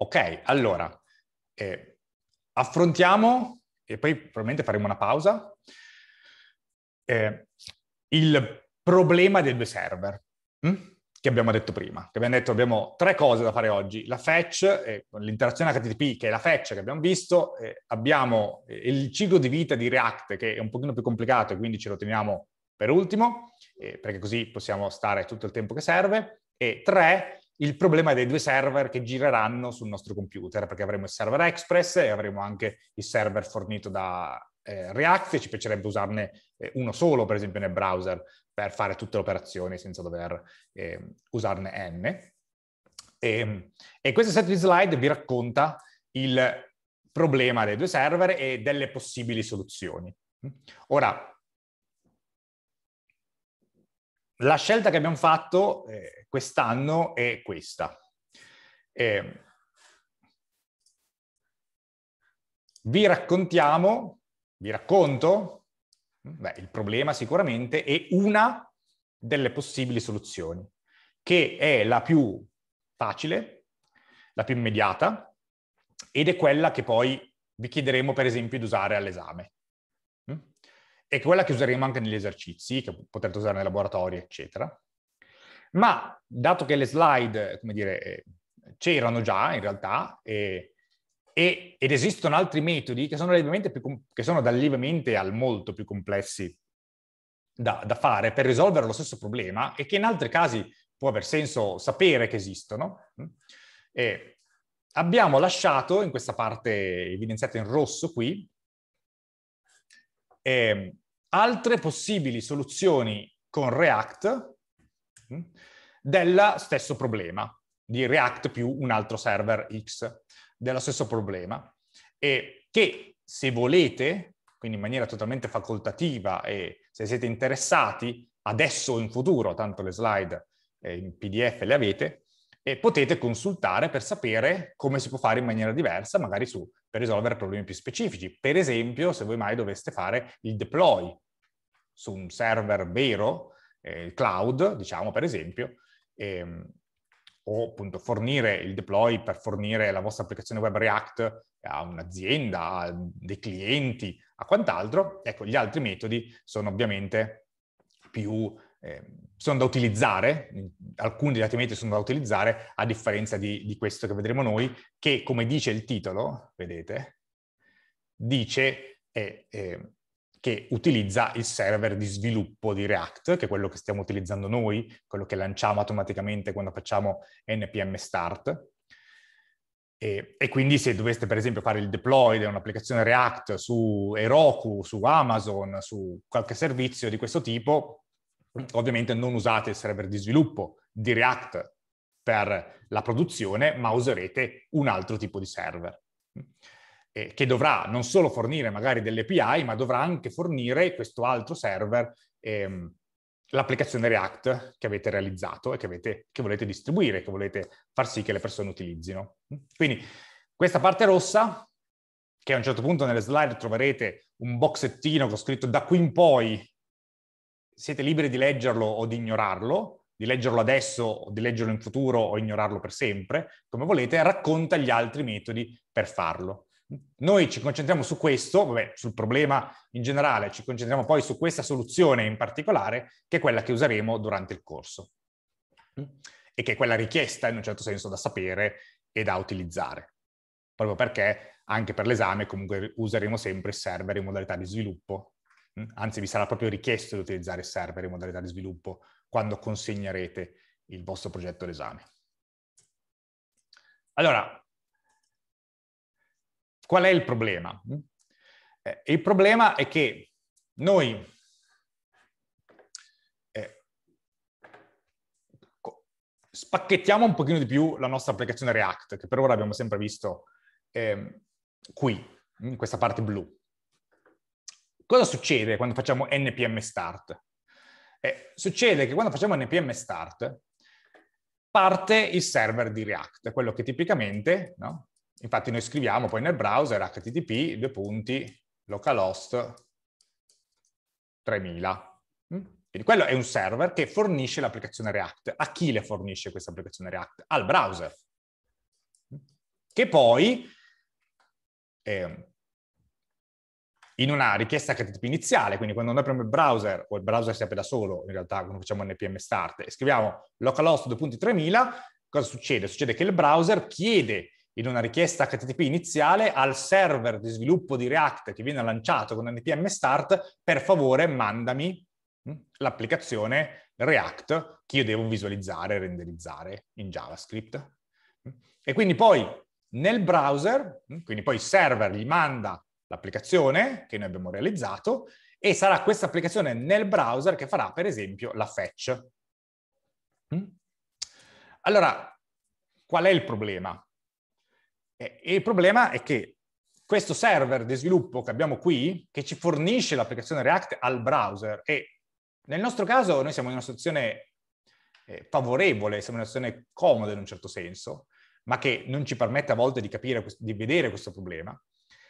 Ok, allora, eh, affrontiamo, e poi probabilmente faremo una pausa, eh, il problema dei due server. Hm? che abbiamo detto prima, che abbiamo detto abbiamo tre cose da fare oggi, la fetch, eh, l'interazione HTTP che è la fetch che abbiamo visto, eh, abbiamo eh, il ciclo di vita di React che è un pochino più complicato e quindi ce lo teniamo per ultimo, eh, perché così possiamo stare tutto il tempo che serve, e tre, il problema dei due server che gireranno sul nostro computer, perché avremo il server Express e avremo anche il server fornito da eh, React e ci piacerebbe usarne eh, uno solo, per esempio, nel browser per fare tutte le operazioni senza dover eh, usarne N. Ehm, e, e questo set di slide vi racconta il problema dei due server e delle possibili soluzioni. Ora, la scelta che abbiamo fatto, eh, quest'anno è questa. Eh, vi raccontiamo, vi racconto, beh, il problema sicuramente è una delle possibili soluzioni, che è la più facile, la più immediata, ed è quella che poi vi chiederemo per esempio di usare all'esame. Mm? È quella che useremo anche negli esercizi, che potrete usare nei laboratori, eccetera ma dato che le slide, come dire, eh, c'erano già in realtà e, e, ed esistono altri metodi che sono, più, che sono dal lievemente al molto più complessi da, da fare per risolvere lo stesso problema e che in altri casi può aver senso sapere che esistono. Mm, e abbiamo lasciato in questa parte evidenziata in rosso qui eh, altre possibili soluzioni con React Mm? del stesso problema, di React più un altro server X, dello stesso problema, e che se volete, quindi in maniera totalmente facoltativa e se siete interessati, adesso o in futuro, tanto le slide eh, in PDF le avete, eh, potete consultare per sapere come si può fare in maniera diversa, magari su, per risolvere problemi più specifici. Per esempio, se voi mai doveste fare il deploy su un server vero, eh, il cloud, diciamo per esempio, ehm, o appunto fornire il deploy per fornire la vostra applicazione web React a un'azienda, a dei clienti, a quant'altro, ecco, gli altri metodi sono ovviamente più, eh, sono da utilizzare, alcuni degli altri metodi sono da utilizzare, a differenza di, di questo che vedremo noi, che come dice il titolo, vedete, dice eh, eh, che utilizza il server di sviluppo di React, che è quello che stiamo utilizzando noi, quello che lanciamo automaticamente quando facciamo npm start. E, e quindi se doveste per esempio fare il deploy di un'applicazione React su Heroku, su Amazon, su qualche servizio di questo tipo, ovviamente non usate il server di sviluppo di React per la produzione, ma userete un altro tipo di server eh, che dovrà non solo fornire magari delle API, ma dovrà anche fornire questo altro server ehm, l'applicazione React che avete realizzato e che, avete, che volete distribuire, che volete far sì che le persone utilizzino. Quindi questa parte rossa, che a un certo punto nelle slide troverete un boxettino che ho scritto da qui in poi siete liberi di leggerlo o di ignorarlo, di leggerlo adesso o di leggerlo in futuro o ignorarlo per sempre, come volete, racconta gli altri metodi per farlo. Noi ci concentriamo su questo, vabbè, sul problema in generale, ci concentriamo poi su questa soluzione in particolare, che è quella che useremo durante il corso mm? e che è quella richiesta in un certo senso da sapere e da utilizzare, proprio perché anche per l'esame comunque useremo sempre server in modalità di sviluppo, mm? anzi vi sarà proprio richiesto di utilizzare server in modalità di sviluppo quando consegnerete il vostro progetto d'esame. Allora, Qual è il problema? Eh, il problema è che noi eh, spacchettiamo un pochino di più la nostra applicazione React, che per ora abbiamo sempre visto eh, qui, in questa parte blu. Cosa succede quando facciamo npm start? Eh, succede che quando facciamo npm start parte il server di React, quello che tipicamente no, Infatti noi scriviamo poi nel browser http due punti localhost 3000. Mm? Quindi quello è un server che fornisce l'applicazione React. A chi le fornisce questa applicazione React? Al browser. Mm? Che poi eh, in una richiesta HTTP iniziale, quindi quando noi apriamo il browser, o il browser si apre da solo, in realtà quando facciamo npm start, e scriviamo localhost 2.3000, cosa succede? Succede che il browser chiede in una richiesta HTTP iniziale al server di sviluppo di React che viene lanciato con npm start, per favore mandami mm, l'applicazione React che io devo visualizzare e renderizzare in JavaScript. Mm. E quindi poi nel browser, mm, quindi poi il server gli manda l'applicazione che noi abbiamo realizzato e sarà questa applicazione nel browser che farà per esempio la fetch. Allora, qual è il problema? E il problema è che questo server di sviluppo che abbiamo qui, che ci fornisce l'applicazione React al browser, e nel nostro caso noi siamo in una situazione eh, favorevole, siamo in una situazione comoda in un certo senso, ma che non ci permette a volte di capire, di vedere questo problema,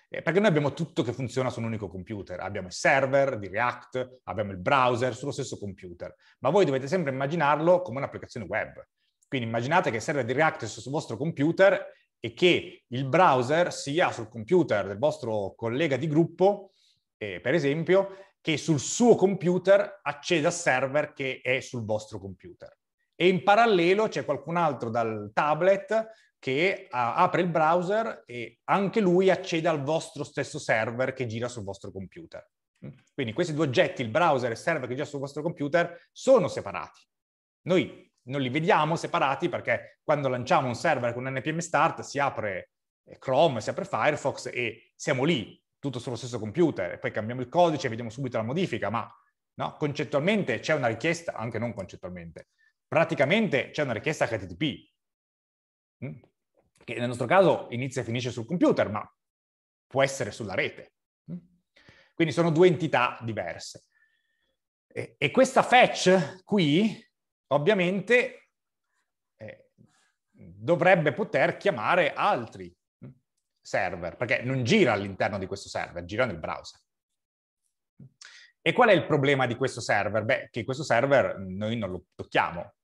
eh, perché noi abbiamo tutto che funziona su un unico computer, abbiamo il server di React, abbiamo il browser sullo stesso computer, ma voi dovete sempre immaginarlo come un'applicazione web. Quindi immaginate che il server di React è sul vostro computer e che il browser sia sul computer del vostro collega di gruppo, eh, per esempio, che sul suo computer acceda al server che è sul vostro computer. E in parallelo c'è qualcun altro dal tablet che apre il browser e anche lui accede al vostro stesso server che gira sul vostro computer. Mm. Quindi questi due oggetti, il browser e il server che gira sul vostro computer, sono separati. Noi non li vediamo separati perché quando lanciamo un server con npm start si apre eh, Chrome, si apre Firefox e siamo lì, tutto sullo stesso computer, poi cambiamo il codice e vediamo subito la modifica, ma no, concettualmente c'è una richiesta, anche non concettualmente, praticamente c'è una richiesta HTTP, mm? che nel nostro caso inizia e finisce sul computer, ma può essere sulla rete. Mm? Quindi sono due entità diverse. E questa fetch qui ovviamente eh, dovrebbe poter chiamare altri server, perché non gira all'interno di questo server, gira nel browser. E qual è il problema di questo server? Beh, che questo server noi non lo tocchiamo,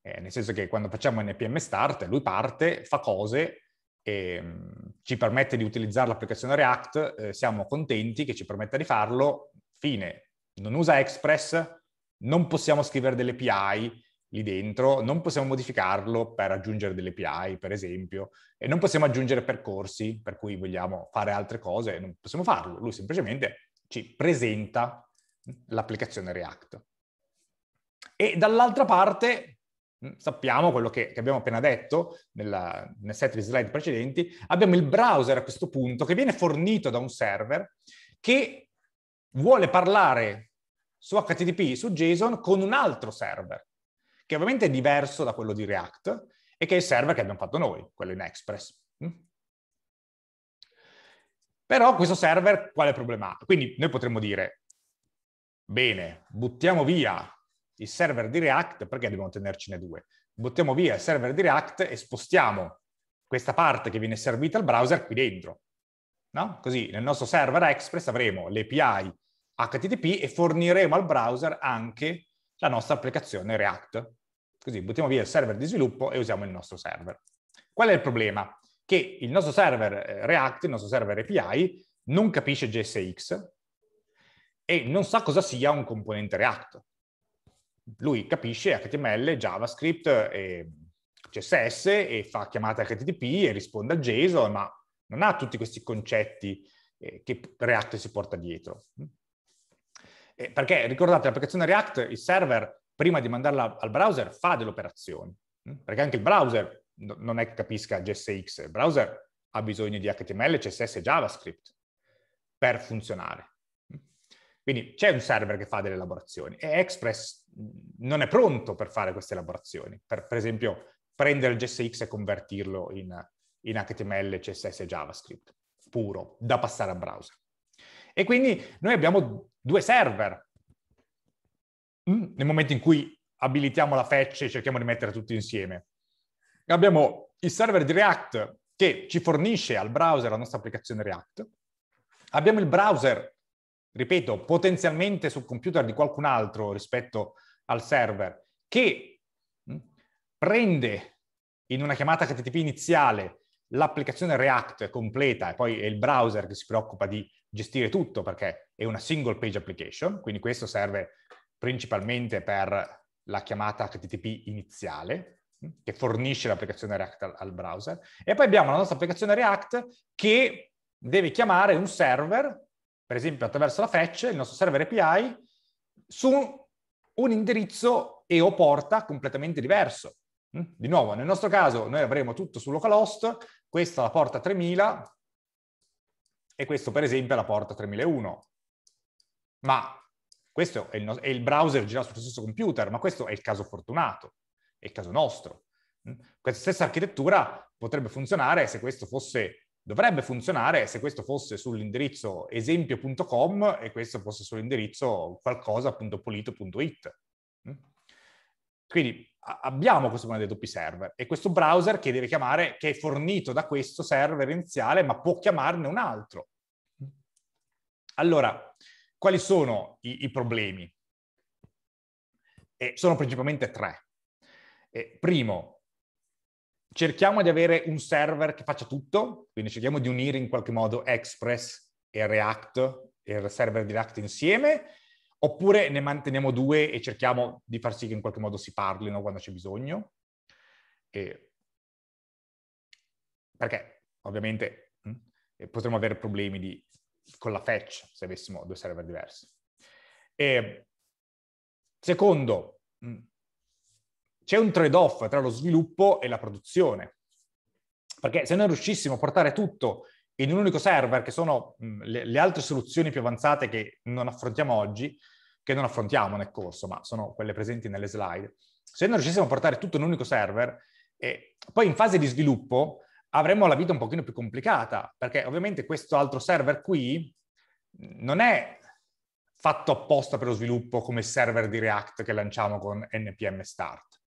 eh, nel senso che quando facciamo npm start, lui parte, fa cose, e, mh, mm, ci permette di utilizzare l'applicazione React, eh, siamo contenti che ci permetta di farlo, fine. Non usa Express, non possiamo scrivere delle API lì dentro, non possiamo modificarlo per aggiungere delle API, per esempio, e non possiamo aggiungere percorsi per cui vogliamo fare altre cose, non possiamo farlo. Lui semplicemente ci presenta l'applicazione React. E dall'altra parte mm, sappiamo quello che, che abbiamo appena detto nella, nel set di slide precedenti, abbiamo il browser a questo punto che viene fornito da un server che vuole parlare su HTTP, su JSON, con un altro server, che ovviamente è diverso da quello di React e che è il server che abbiamo fatto noi, quello in Express. Mm? Però questo server, quale problema ha? Quindi noi potremmo dire, bene, buttiamo via il server di React, perché dobbiamo tenercene due? Buttiamo via il server di React e spostiamo questa parte che viene servita al browser qui dentro. No? Così nel nostro server Express avremo l'API HTTP e forniremo al browser anche la nostra applicazione React. Così buttiamo via il server di sviluppo e usiamo il nostro server. Qual è il problema? Che il nostro server eh, React, il nostro server API, non capisce JSX e non sa cosa sia un componente React. Lui capisce HTML, JavaScript e CSS e fa chiamate HTTP e risponde al JSON, ma non ha tutti questi concetti eh, che React si porta dietro. Eh, perché ricordate, l'applicazione React, il server, prima di mandarla al browser, fa delle operazioni. Mm? Perché anche il browser non è che capisca JSX, il browser ha bisogno di HTML, CSS e JavaScript per funzionare. Mm? Quindi c'è un server che fa delle elaborazioni e Express mm, non è pronto per fare queste elaborazioni, per, per esempio prendere il JSX e convertirlo in, in HTML, CSS e JavaScript puro da passare al browser. E quindi noi abbiamo due server. Mm, nel momento in cui abilitiamo la fetch e cerchiamo di mettere tutti insieme. Abbiamo il server di React che ci fornisce al browser la nostra applicazione React. Abbiamo il browser, ripeto, potenzialmente sul computer di qualcun altro rispetto al server, che mm, prende in una chiamata HTTP iniziale l'applicazione React completa e poi è il browser che si preoccupa di gestire tutto perché è una single page application, quindi questo serve principalmente per la chiamata HTTP iniziale mm, che fornisce l'applicazione React al, browser e poi abbiamo la nostra applicazione React che deve chiamare un server, per esempio attraverso la fetch, il nostro server API, su un indirizzo e o porta completamente diverso Mm? Di nuovo, nel nostro caso noi avremo tutto su localhost, questa è la porta 3000 e questo per esempio è la porta 3001. Ma questo è il, è il browser girato sullo stesso computer, ma questo è il caso fortunato, è il caso nostro. Mm? Questa stessa architettura potrebbe funzionare se questo fosse, dovrebbe funzionare se questo fosse sull'indirizzo esempio.com e questo fosse sull'indirizzo qualcosa.polito.it. Quindi abbiamo questo maledetto server e questo browser che deve chiamare, che è fornito da questo server iniziale, ma può chiamarne un altro. Allora, quali sono i, i problemi? Eh, sono principalmente tre. Eh, primo, cerchiamo di avere un server che faccia tutto, quindi cerchiamo di unire in qualche modo Express e React e il server di React insieme, Oppure ne manteniamo due e cerchiamo di far sì che in qualche modo si parlino quando c'è bisogno. E... Perché ovviamente mh, hm, eh, potremmo avere problemi di... con la fetch se avessimo due server diversi. E... Secondo, mh, hm, c'è un trade-off tra lo sviluppo e la produzione. Perché se noi riuscissimo a portare tutto in un unico server, che sono hm, le altre soluzioni più avanzate che non affrontiamo oggi, che non affrontiamo nel corso, ma sono quelle presenti nelle slide. Se noi riuscissimo a portare tutto in un unico server, e poi in fase di sviluppo avremmo la vita un pochino più complicata, perché ovviamente questo altro server qui non è fatto apposta per lo sviluppo come il server di React che lanciamo con npm start.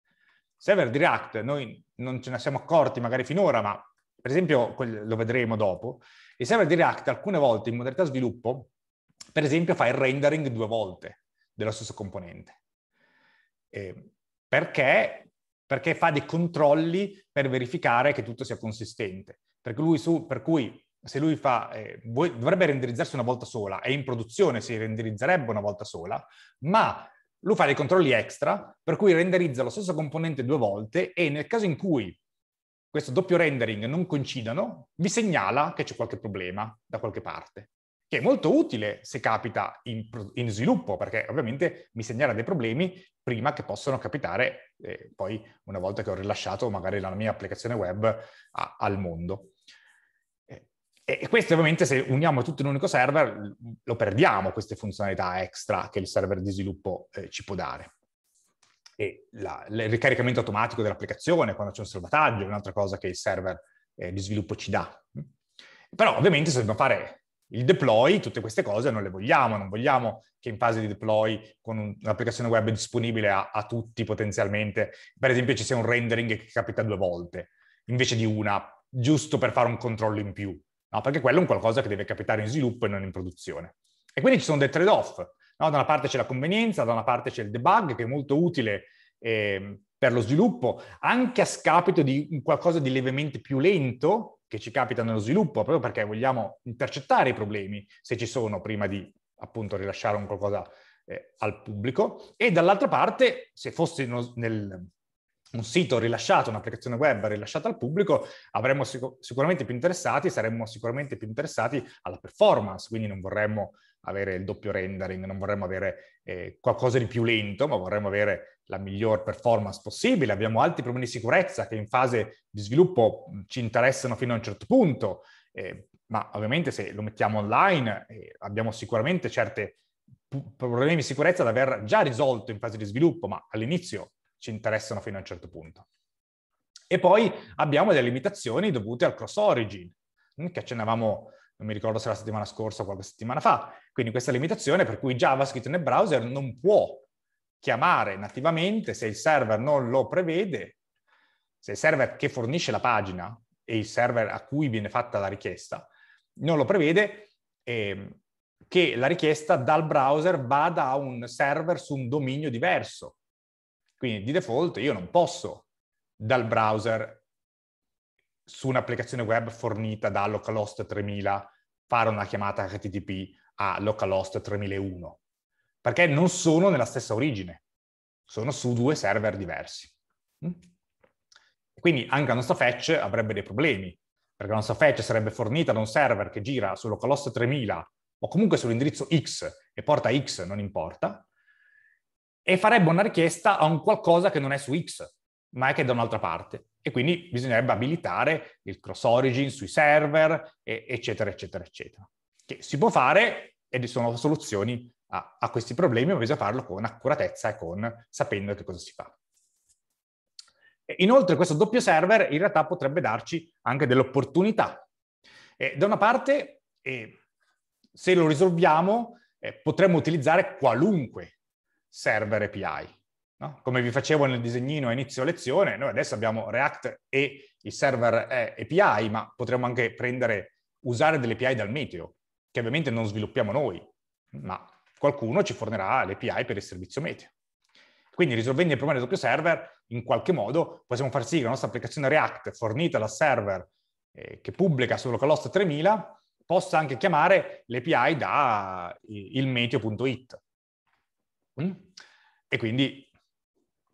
Server di React, noi non ce ne siamo accorti magari finora, ma per esempio lo vedremo dopo, il server di React alcune volte in modalità sviluppo, per esempio fa il rendering due volte dello stesso componente. Eh, perché? Perché fa dei controlli per verificare che tutto sia consistente. Lui su, per cui se lui fa, eh, dovrebbe renderizzarsi una volta sola, è in produzione, si renderizzerebbe una volta sola, ma lui fa dei controlli extra, per cui renderizza lo stesso componente due volte e nel caso in cui questo doppio rendering non coincidano, vi segnala che c'è qualche problema da qualche parte che è molto utile se capita in, in sviluppo, perché ovviamente mi segnala dei problemi prima che possano capitare eh, poi una volta che ho rilasciato magari la mia applicazione web a, al mondo. E questo ovviamente se uniamo tutto in un unico server lo perdiamo, queste funzionalità extra che il server di sviluppo eh, ci può dare. E la, il ricaricamento automatico dell'applicazione quando c'è un salvataggio è un'altra cosa che il server eh, di sviluppo ci dà. Però ovviamente se dobbiamo fare il deploy, tutte queste cose non le vogliamo, non vogliamo che in fase di deploy con un, un'applicazione web disponibile a, a tutti potenzialmente, per esempio ci sia un rendering che capita due volte invece di una, giusto per fare un controllo in più, no? perché quello è un qualcosa che deve capitare in sviluppo e non in produzione. E quindi ci sono dei trade-off, no? da una parte c'è la convenienza, da una parte c'è il debug che è molto utile eh, per lo sviluppo, anche a scapito di qualcosa di levemente più lento, che ci capita nello sviluppo, proprio perché vogliamo intercettare i problemi se ci sono prima di appunto rilasciare un qualcosa eh, al pubblico e dall'altra parte se fosse no, nel, un sito rilasciato, un'applicazione web rilasciata al pubblico, avremmo sic- sicuramente più interessati, saremmo sicuramente più interessati alla performance, quindi non vorremmo avere il doppio rendering, non vorremmo avere eh, qualcosa di più lento, ma vorremmo avere la miglior performance possibile, abbiamo altri problemi di sicurezza che in fase di sviluppo ci interessano fino a un certo punto, eh, ma ovviamente se lo mettiamo online eh, abbiamo sicuramente certi pu- problemi di sicurezza da aver già risolto in fase di sviluppo, ma all'inizio ci interessano fino a un certo punto. E poi abbiamo delle limitazioni dovute al cross origin, che accennavamo, non mi ricordo se la settimana scorsa o qualche settimana fa. Quindi questa limitazione per cui JavaScript nel browser non può chiamare nativamente se il server non lo prevede, se il server che fornisce la pagina e il server a cui viene fatta la richiesta non lo prevede, eh, che la richiesta dal browser vada a un server su un dominio diverso. Quindi di default io non posso dal browser su un'applicazione web fornita da localhost 3000 fare una chiamata HTTP a localhost 3001 perché non sono nella stessa origine, sono su due server diversi. Mm? Quindi anche la nostra fetch avrebbe dei problemi, perché la nostra fetch sarebbe fornita da un server che gira sul localhost 3000 o comunque sull'indirizzo X e porta X, non importa, e farebbe una richiesta a un qualcosa che non è su X, ma è che è da un'altra parte. E quindi bisognerebbe abilitare il cross-origin sui server, eccetera, eccetera, eccetera. Che si può fare e sono soluzioni a, a questi problemi, ma bisogna farlo con accuratezza e con sapendo che cosa si fa. Inoltre questo doppio server in realtà potrebbe darci anche delle opportunità. Eh, da una parte, eh, se lo risolviamo, eh, potremmo utilizzare qualunque server API. No? Come vi facevo nel disegnino a inizio lezione, noi adesso abbiamo React e il server API, ma potremmo anche prendere, usare delle API dal meteo, che ovviamente non sviluppiamo noi, ma qualcuno ci fornerà l'API per il servizio meteo. Quindi risolvendo il problema del doppio server, in qualche modo possiamo far sì che la nostra applicazione React fornita dal server eh, che pubblica su localhost 3000 possa anche chiamare l'API da eh, ilmeteo.it. Mm? E quindi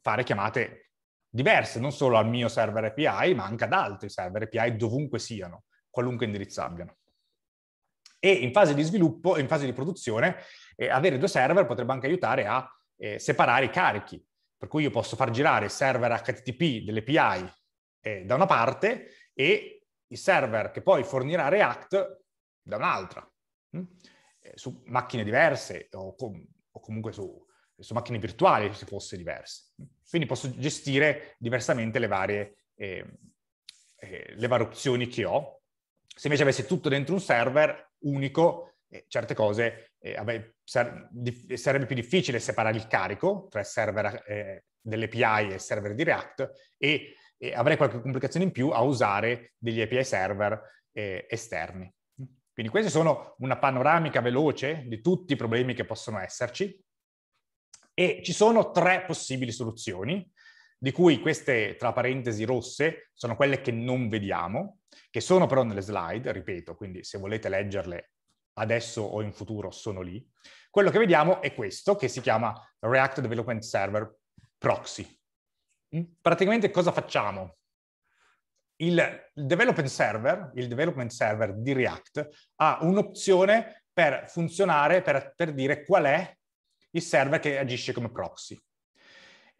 fare chiamate diverse, non solo al mio server API, ma anche ad altri server API dovunque siano, qualunque indirizzo abbiano e in fase di sviluppo, in fase di produzione, eh, avere due server potrebbe anche aiutare a eh, separare i carichi, per cui io posso far girare il server HTTP dell'API eh, da una parte e il server che poi fornirà React da un'altra, hm? su macchine diverse o, com- o comunque su, su, macchine virtuali se fosse diverse. Mm? Quindi posso gestire diversamente le varie, ehm, eh, le varie opzioni che ho. Se invece avessi tutto dentro un server, unico, eh, certe cose eh, vabbè, sar- di- sarebbe più difficile separare il carico tra il server eh, dell'API e il server di React e, e, avrei qualche complicazione in più a usare degli API server eh, esterni. Quindi queste sono una panoramica veloce di tutti i problemi che possono esserci e ci sono tre possibili soluzioni di cui queste, tra parentesi, rosse sono quelle che non vediamo, che sono però nelle slide, ripeto, quindi se volete leggerle adesso o in futuro sono lì. Quello che vediamo è questo, che si chiama React Development Server Proxy. Mm? Praticamente cosa facciamo? Il development server, il development server di React ha un'opzione per funzionare, per, per dire qual è il server che agisce come proxy.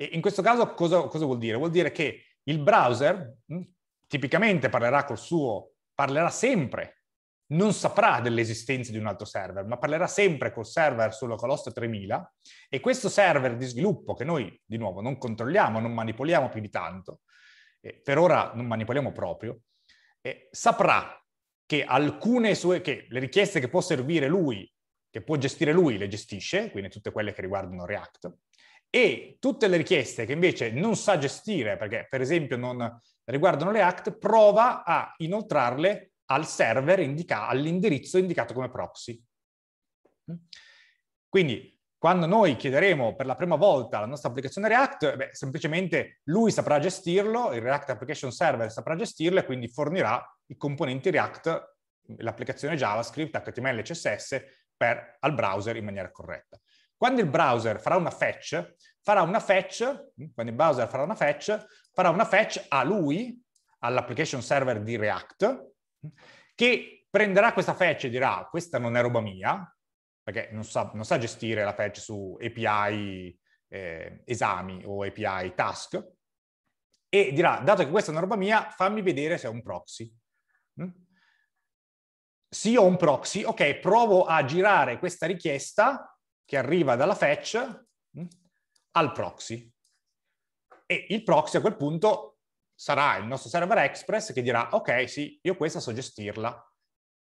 E in questo caso cosa, cosa vuol dire? Vuol dire che il browser mm, tipicamente parlerà col suo, parlerà sempre, non saprà dell'esistenza di un altro server, ma parlerà sempre col server sull'Olocolosto 3000 e questo server di sviluppo che noi, di nuovo, non controlliamo, non manipoliamo più di tanto, eh, per ora non manipoliamo proprio, eh, saprà che alcune sue, che le richieste che può servire lui, che può gestire lui, le gestisce, quindi tutte quelle che riguardano React, e tutte le richieste che invece non sa gestire, perché per esempio non riguardano le act, prova a inoltrarle al server, indica- all'indirizzo indicato come proxy. Mm. Quindi quando noi chiederemo per la prima volta la nostra applicazione React, beh, semplicemente lui saprà gestirlo, il React Application Server saprà gestirlo e quindi fornirà i componenti React, l'applicazione JavaScript, HTML e CSS per, al browser in maniera corretta. Quando il browser farà una fetch, farà una fetch, mm, quando il browser farà una fetch, farà una fetch a lui, all'application server di React, mm, che prenderà questa fetch e dirà questa non è roba mia, perché non sa, non sa gestire la fetch su API eh, esami o API task, e dirà, dato che questa è una roba mia, fammi vedere se ho un proxy. Mm? io ho un proxy, ok, provo a girare questa richiesta che arriva dalla fetch mm, al proxy. E il proxy a quel punto sarà il nostro server express che dirà, ok, sì, io questa so gestirla.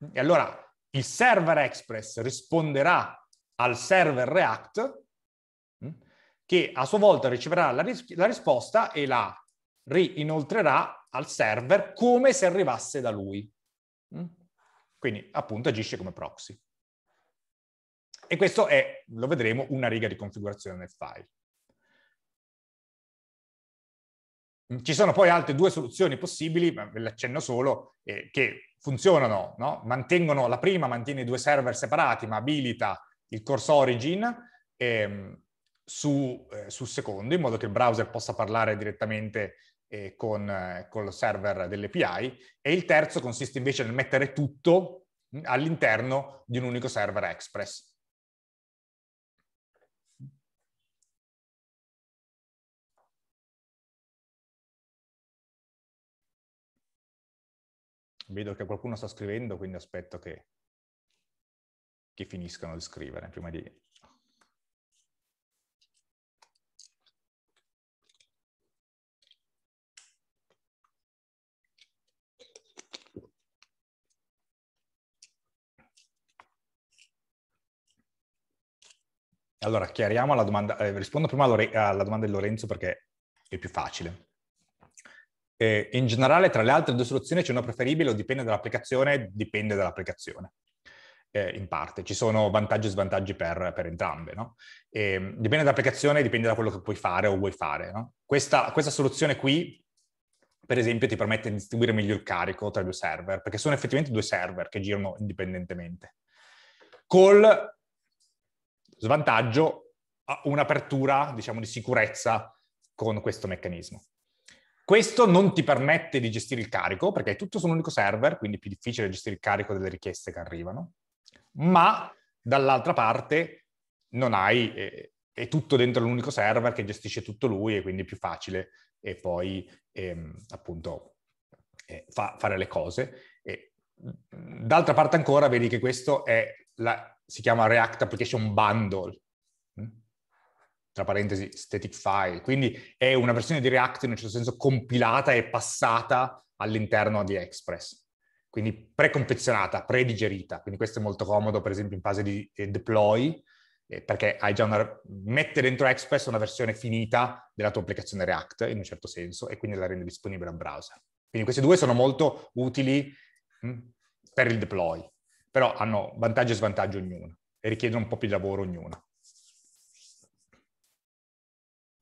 Mm, e allora il server express risponderà al server React, mm, che a sua volta riceverà la, ris la risposta e la rinoltrerà al server come se arrivasse da lui. Quindi appunto agisce come proxy. E questo è, lo vedremo, una riga di configurazione del file. Mm, ci sono poi altre due soluzioni possibili, ma ve le accenno solo, eh, che funzionano, no? mantengono, la prima mantiene i due server separati, ma abilita il course origin ehm, su, eh, sul secondo, in modo che il browser possa parlare direttamente eh, con, eh, con lo server dell'API, e il terzo consiste invece nel mettere tutto mm, all'interno di un unico server Express. Vedo che qualcuno sta scrivendo, quindi aspetto che, che finiscano di scrivere prima di Allora, chiariamo la domanda, eh, rispondo prima alla domanda di Lorenzo perché è più facile. Eh, in generale, tra le altre due soluzioni c'è una preferibile o dipende dall'applicazione? Dipende dall'applicazione. Eh, in parte. Ci sono vantaggi e svantaggi per, per entrambe, no? eh, dipende dall'applicazione, dipende da quello che puoi fare o vuoi fare, no? questa, questa, soluzione qui, per esempio, ti permette di distribuire meglio il carico tra i due server, perché sono effettivamente due server che girano indipendentemente. Col svantaggio, un'apertura, diciamo, di sicurezza con questo meccanismo. Questo non ti permette di gestire il carico, perché è tutto su un unico server, quindi è più difficile gestire il carico delle richieste che arrivano, ma dall'altra parte non hai, eh, è tutto dentro l'unico server che gestisce tutto lui e quindi è più facile e poi ehm, appunto eh, fa, fare le cose. E, d'altra parte ancora vedi che questo è la, si chiama React Application Bundle, tra parentesi, static file. Quindi è una versione di React in un certo senso compilata e passata all'interno di Express. Quindi preconfezionata, predigerita. Quindi questo è molto comodo, per esempio, in fase di eh, deploy, eh, perché hai già una... mette dentro Express una versione finita della tua applicazione React, in un certo senso, e quindi la rende disponibile al browser. Quindi questi due sono molto utili mm, per il deploy, però hanno vantaggio e svantaggio ognuno e richiedono un po' più di lavoro ognuno.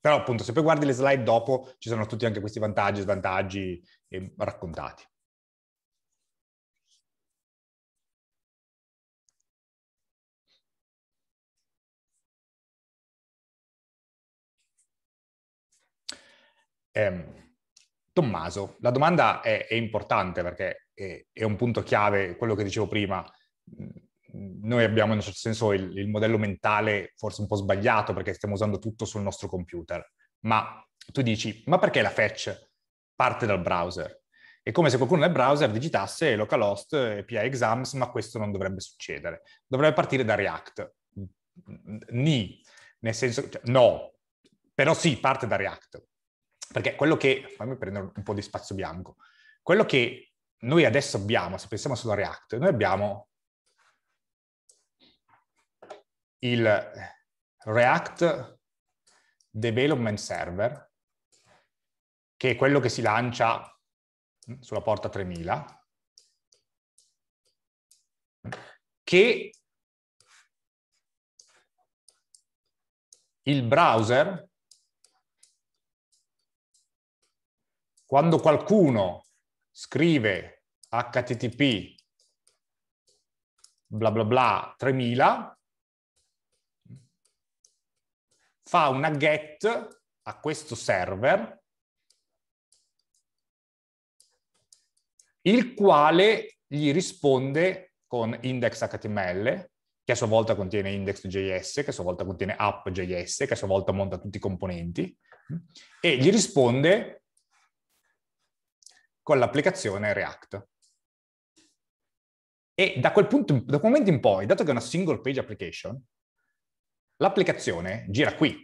Però appunto se poi guardi le slide dopo ci sono tutti anche questi vantaggi e svantaggi eh, raccontati. Eh, Tommaso, la domanda è, è importante perché è, è, un punto chiave, quello che dicevo prima, noi abbiamo in un certo senso il, il, modello mentale forse un po' sbagliato perché stiamo usando tutto sul nostro computer, ma tu dici, ma perché la fetch parte dal browser? È come se qualcuno nel browser digitasse localhost, API exams, ma questo non dovrebbe succedere. Dovrebbe partire da React. Ni, nel senso, cioè, no, però sì, parte da React. Perché quello che, fammi prendere un po' di spazio bianco, quello che noi adesso abbiamo, se pensiamo solo a React, noi abbiamo il React Development Server, che è quello che si lancia sulla porta 3000, che il browser, quando qualcuno scrive http bla bla bla 3000, fa una get a questo server, il quale gli risponde con index.html, che a sua volta contiene index.js, che a sua volta contiene app.js, che a sua volta monta tutti i componenti, e gli risponde con l'applicazione React. E da quel, punto, da quel momento in poi, dato che è una single page application, l'applicazione gira qui.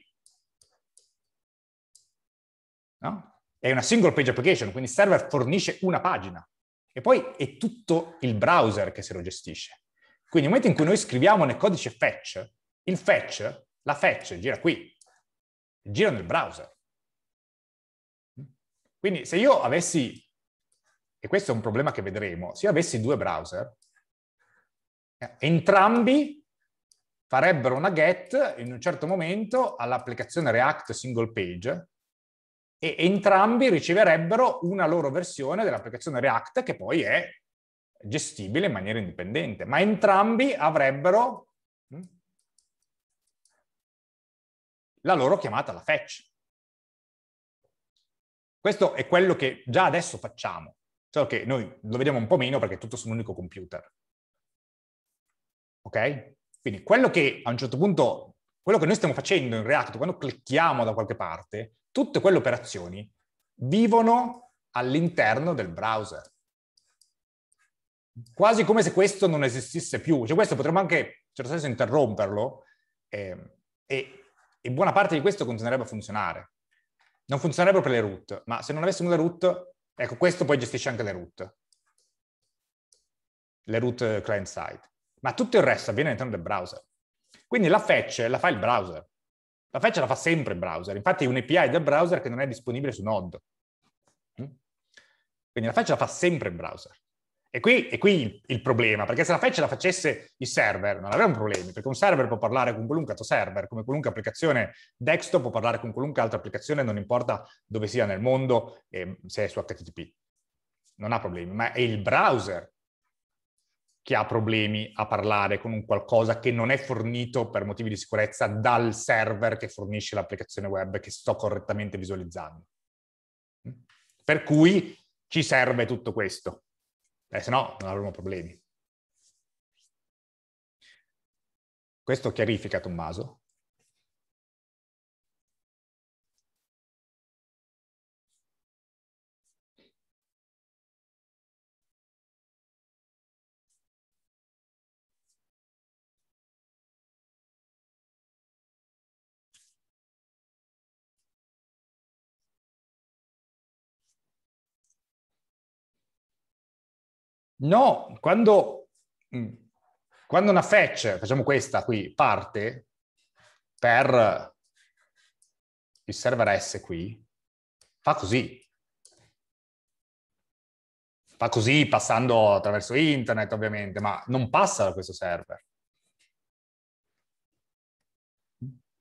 No? È una single page application, quindi il server fornisce una pagina e poi è tutto il browser che se lo gestisce. Quindi nel momento in cui noi scriviamo nel codice fetch, il fetch, la fetch gira qui, gira nel browser. Quindi se io avessi, e questo è un problema che vedremo, se io avessi due browser, entrambi farebbero una get in un certo momento all'applicazione React Single Page e entrambi riceverebbero una loro versione dell'applicazione React che poi è gestibile in maniera indipendente, ma entrambi avrebbero hm, la loro chiamata alla fetch. Questo è quello che già adesso facciamo, solo che noi lo vediamo un po' meno perché è tutto su un unico computer. Ok? Quindi quello che a un certo punto, quello che noi stiamo facendo in React, quando clicchiamo da qualche parte, tutte quelle operazioni vivono all'interno del browser. Quasi come se questo non esistesse più. Cioè questo potremmo anche, in certo senso, interromperlo eh, e, e buona parte di questo continuerebbe a funzionare. Non funzionerebbero per le root, ma se non avessimo le root, ecco, questo poi gestisce anche le root. Le root client side ma tutto il resto avviene all'interno del browser. Quindi la fetch la fa il browser. La fetch la fa sempre il browser. Infatti è un API del browser che non è disponibile su Node. Mm? Quindi la fetch la fa sempre il browser. E qui, e qui il, problema, perché se la fetch la facesse il server non avremmo problemi, perché un server può parlare con qualunque altro server, come qualunque applicazione desktop può parlare con qualunque altra applicazione, non importa dove sia nel mondo, eh, se è su HTTP. Non ha problemi, ma è il browser che ha problemi a parlare con un qualcosa che non è fornito per motivi di sicurezza dal server che fornisce l'applicazione web che sto correttamente visualizzando. Mm? Per cui ci serve tutto questo, eh, se no non avremo problemi. Questo chiarifica Tommaso? No, quando, mm, quando una fetch, facciamo questa qui, parte per il server S qui, fa così. Fa così passando attraverso internet ovviamente, ma non passa da questo server.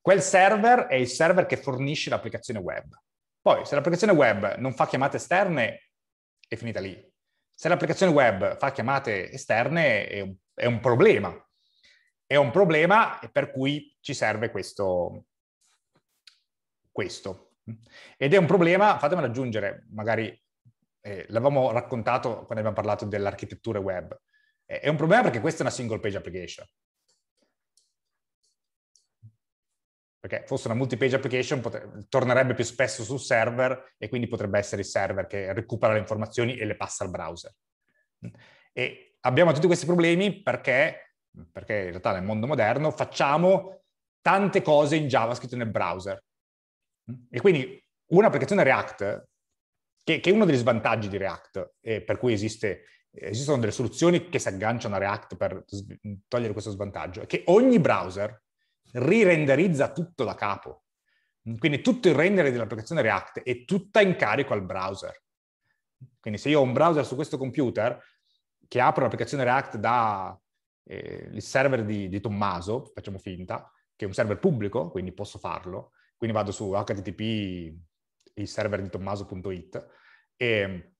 Quel server è il server che fornisce l'applicazione web. Poi, se l'applicazione web non fa chiamate esterne, è finita lì. Se l'applicazione web fa chiamate esterne è un, è un problema, è un problema per cui ci serve questo, questo. Ed è un problema, fatemelo aggiungere, magari eh, l'avevamo raccontato quando abbiamo parlato dell'architettura web, è un problema perché questa è una single page application, perché fosse una multi-page application potre- tornerebbe più spesso sul server e quindi potrebbe essere il server che recupera le informazioni e le passa al browser. E abbiamo tutti questi problemi perché, perché in realtà nel mondo moderno facciamo tante cose in JavaScript nel browser. E quindi un'applicazione React, che, che è uno degli svantaggi di React, e per cui esiste, esistono delle soluzioni che si agganciano a React per togliere questo svantaggio, è che ogni browser rirenderizza tutto da capo. Quindi tutto il rendere dell'applicazione React è tutta in carico al browser. Quindi se io ho un browser su questo computer che apro l'applicazione React da eh, il server di, di Tommaso, facciamo finta, che è un server pubblico, quindi posso farlo. Quindi vado su http il server di tommaso.it e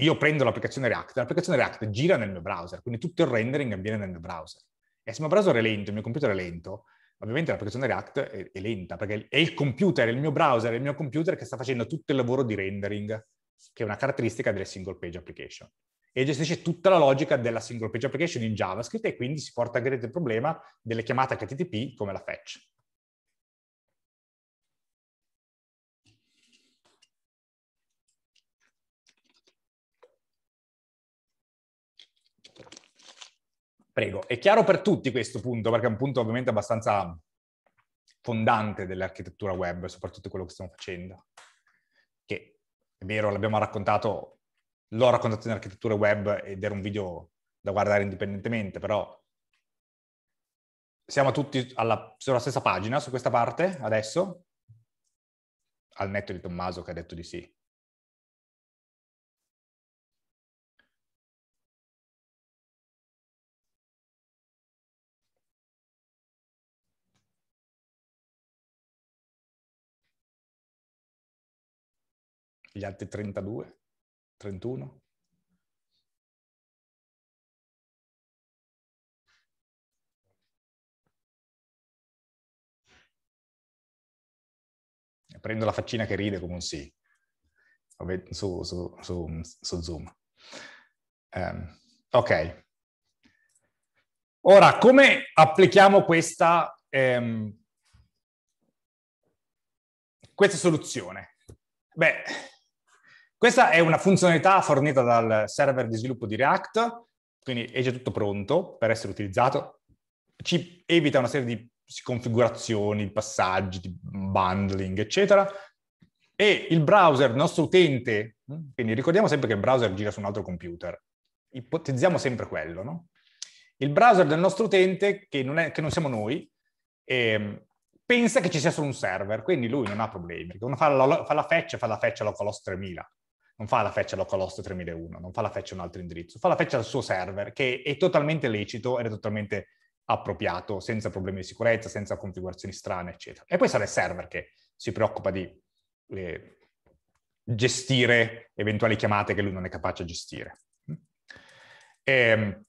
io prendo l'applicazione React, l'applicazione React gira nel mio browser, quindi tutto il rendering avviene nel mio browser. E eh, se il mio browser è lento, il mio computer è lento, ovviamente l'applicazione React è, è lenta, perché è il computer, è il mio browser, è il mio computer che sta facendo tutto il lavoro di rendering, che è una caratteristica delle single page application. E gestisce tutta la logica della single page application in JavaScript e quindi si porta a grid il problema delle chiamate HTTP come la fetch. Prego, è chiaro per tutti questo punto, perché è un punto ovviamente abbastanza fondante dell'architettura web, soprattutto quello che stiamo facendo. Che è vero, l'abbiamo raccontato, l'ho raccontato in architettura web ed era un video da guardare indipendentemente, però siamo tutti alla, sulla stessa pagina su questa parte adesso? Al netto di Tommaso che ha detto di sì. gli altri 32, 31. prendo la faccina che ride come un sì su, su, su, su Zoom. Um, ok. Ora, come applichiamo questa, um, questa soluzione? Beh, questa è una funzionalità fornita dal server di sviluppo di React, quindi è già tutto pronto per essere utilizzato. Ci evita una serie di configurazioni, passaggi, di bundling, eccetera. E il browser, il nostro utente, quindi ricordiamo sempre che il browser gira su un altro computer, ipotizziamo sempre quello, no? Il browser del nostro utente, che non, è, che non siamo noi, eh, pensa che ci sia solo un server, quindi lui non ha problemi, perché uno fa la, fa la fetch, fa la fetch alla 3000 non fa la feccia allo 3001, non fa la feccia a un altro indirizzo, fa la feccia al suo server, che è totalmente lecito ed è totalmente appropriato, senza problemi di sicurezza, senza configurazioni strane, eccetera. E poi sarà il server che si preoccupa di eh, gestire eventuali chiamate che lui non è capace di gestire. Mm. E, ehm,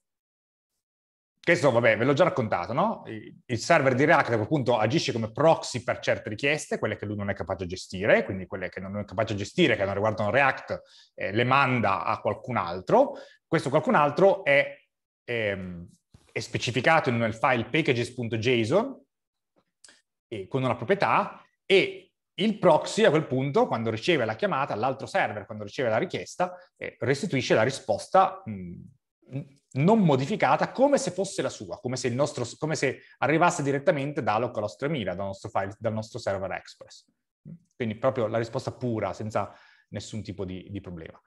questo vabbè, ve l'ho già raccontato, no? Il server di React a quel punto agisce come proxy per certe richieste, quelle che lui non è capace di gestire, quindi quelle che non è capace di gestire, che non riguardano React, eh, le manda a qualcun altro. Questo qualcun altro è, ehm, è specificato nel file packages.json eh, con una proprietà e il proxy a quel punto, quando riceve la chiamata, l'altro server, quando riceve la richiesta, eh, restituisce la risposta mh, mm, non modificata come se fosse la sua, come se, nostro, come se arrivasse direttamente da Localhost 3000, dal nostro, file, dal nostro server Express. Quindi proprio la risposta pura, senza nessun tipo di, di problema.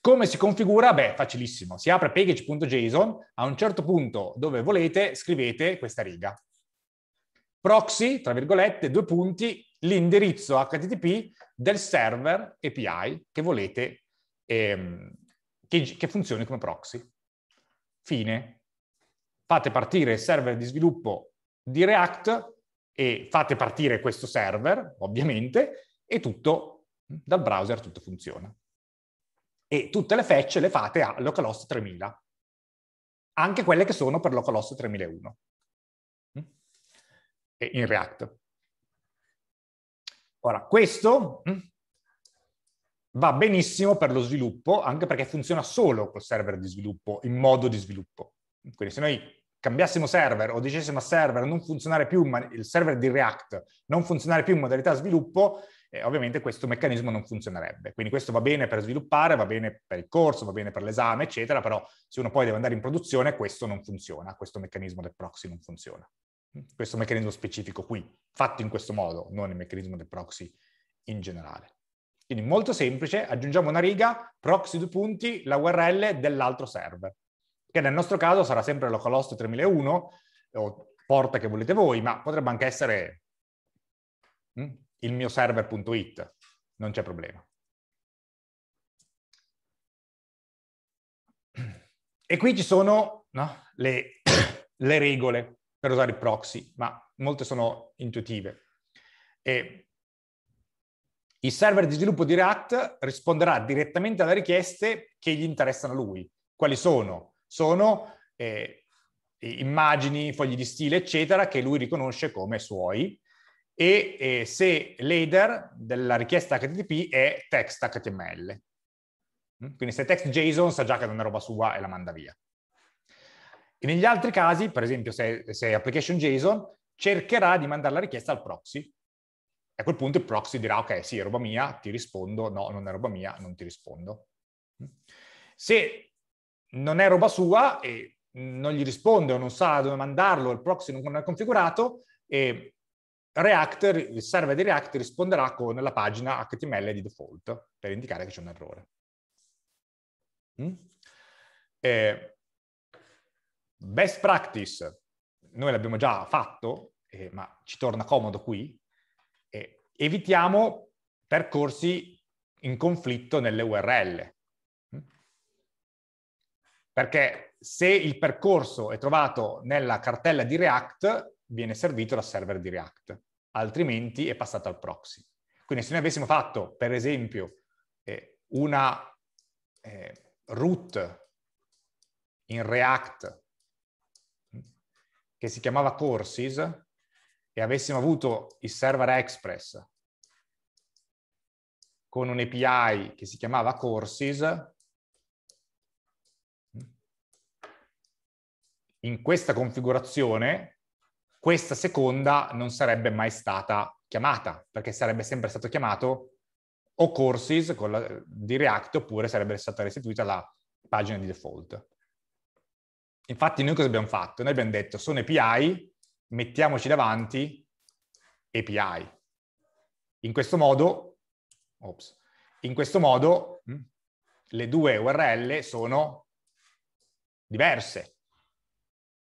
Come si configura? Beh, facilissimo. Si apre package.json, a un certo punto dove volete scrivete questa riga. Proxy, tra virgolette, due punti, l'indirizzo HTTP del server API che volete ehm, che, che funzioni come proxy fine, fate partire il server di sviluppo di React e fate partire questo server, ovviamente, e tutto dal browser tutto funziona. E tutte le fetch le fate a localhost 3000, anche quelle che sono per localhost 3001 mm? in React. Ora, questo mm, va benissimo per lo sviluppo, anche perché funziona solo col server di sviluppo, in modo di sviluppo. Quindi se noi cambiassimo server o dicessimo a server non funzionare più, il server di React non funzionare più in modalità sviluppo, eh, ovviamente questo meccanismo non funzionerebbe. Quindi questo va bene per sviluppare, va bene per il corso, va bene per l'esame, eccetera, però se uno poi deve andare in produzione, questo non funziona, questo meccanismo del proxy non funziona. Mm, questo meccanismo specifico qui, fatto in questo modo, non il meccanismo del proxy in generale. Quindi molto semplice, aggiungiamo una riga, proxy due punti, la URL dell'altro server, che nel nostro caso sarà sempre localhost 3001 o porta che volete voi, ma potrebbe anche essere mm, il mio server.it, non c'è problema. E qui ci sono no, le, le regole per usare i proxy, ma molte sono intuitive. E il server di sviluppo di React risponderà direttamente alle richieste che gli interessano a lui. Quali sono? Sono eh, immagini, fogli di stile, eccetera, che lui riconosce come suoi e eh, se l'header della richiesta HTTP è text HTML. Mm? Quindi se è text JSON sa già che non è roba sua e la manda via. E negli altri casi, per esempio se, se è application JSON, cercherà di mandare la richiesta al proxy, a quel punto il proxy dirà, ok, sì, è roba mia, ti rispondo, no, non è roba mia, non ti rispondo. Mm. Se non è roba sua e non gli risponde o non sa dove mandarlo, il proxy non è configurato, e React, il server di React risponderà con la pagina HTML di default per indicare che c'è un errore. Mm. Eh, best practice, noi l'abbiamo già fatto, eh, ma ci torna comodo qui, evitiamo percorsi in conflitto nelle URL. Perché se il percorso è trovato nella cartella di React, viene servito dal server di React, altrimenti è passato al proxy. Quindi se noi avessimo fatto, per esempio, eh, una eh, root in React che si chiamava courses e avessimo avuto il server Express con un API che si chiamava Courses. In questa configurazione, questa seconda non sarebbe mai stata chiamata, perché sarebbe sempre stato chiamato o Courses la, di React, oppure sarebbe stata restituita la pagina di default. Infatti noi cosa abbiamo fatto? Noi abbiamo detto sono API, mettiamoci davanti API. In questo modo Ops. In questo modo mm, le due URL sono diverse,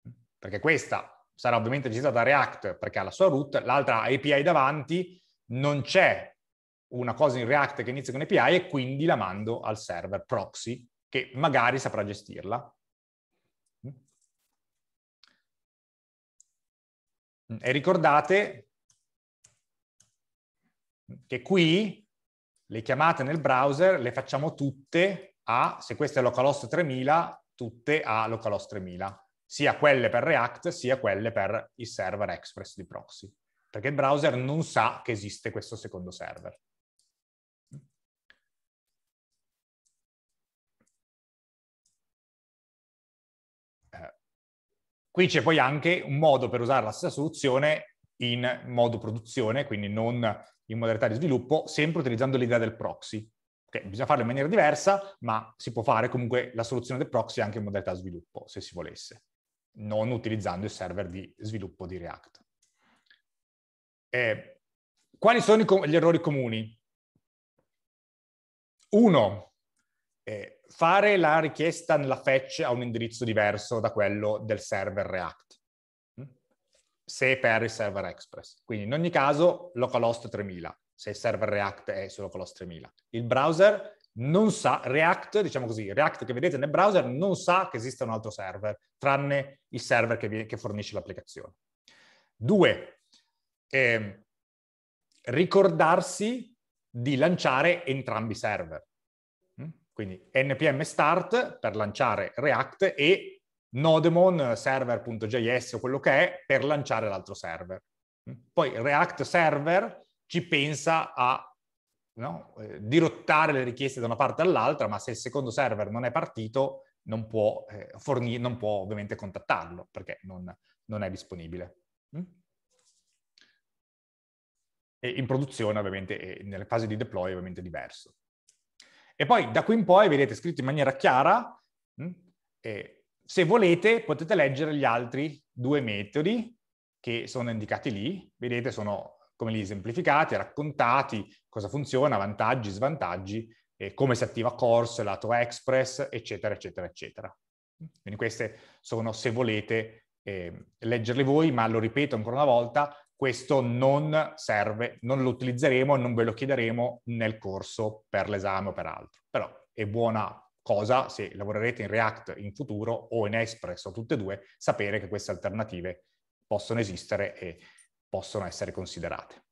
mm, perché questa sarà ovviamente gestita da React perché ha la sua root, l'altra API davanti, non c'è una cosa in React che inizia con API e quindi la mando al server proxy che magari saprà gestirla. Mm. E ricordate che qui le chiamate nel browser le facciamo tutte a, se questa è localhost 3000, tutte a localhost 3000, sia quelle per React sia quelle per il server Express di proxy, perché il browser non sa che esiste questo secondo server. Eh, qui c'è poi anche un modo per usare la stessa soluzione in modo produzione, quindi non in modalità di sviluppo, sempre utilizzando l'idea del proxy. Okay, bisogna farlo in maniera diversa, ma si può fare comunque la soluzione del proxy anche in modalità sviluppo, se si volesse, non utilizzando il server di sviluppo di React. Eh, quali sono gli errori comuni? Uno, eh, fare la richiesta nella fetch a un indirizzo diverso da quello del server React se per il server Express. Quindi in ogni caso localhost 3000, se il server React è su localhost 3000. Il browser non sa, React, diciamo così, React che vedete nel browser non sa che esista un altro server, tranne il server che, viene, che fornisce l'applicazione. Due, eh, ricordarsi di lanciare entrambi i server. Mm? Quindi npm start per lanciare React e Nodemon eh, server.js o quello che è per lanciare l'altro server. Mm. Poi React Server ci pensa a no, eh, dirottare le richieste da una parte all'altra, ma se il secondo server non è partito non può, eh, fornir, non può ovviamente contattarlo perché non, non è disponibile. Mm. E in produzione ovviamente, e nelle fasi di deploy ovviamente è diverso. E poi da qui in poi vedete scritto in maniera chiara mh, mm, se volete potete leggere gli altri due metodi che sono indicati lì, vedete sono come li esemplificati, raccontati, cosa funziona, vantaggi, svantaggi, eh, come si attiva Corso, lato Express, eccetera, eccetera, eccetera. Quindi queste sono, se volete, eh, leggerle voi, ma lo ripeto ancora una volta, questo non serve, non lo utilizzeremo, non ve lo chiederemo nel corso per l'esame o per altro. Però è buona cosa, se lavorerete in React in futuro o in Express o tutte e due, sapere che queste alternative possono esistere e possono essere considerate.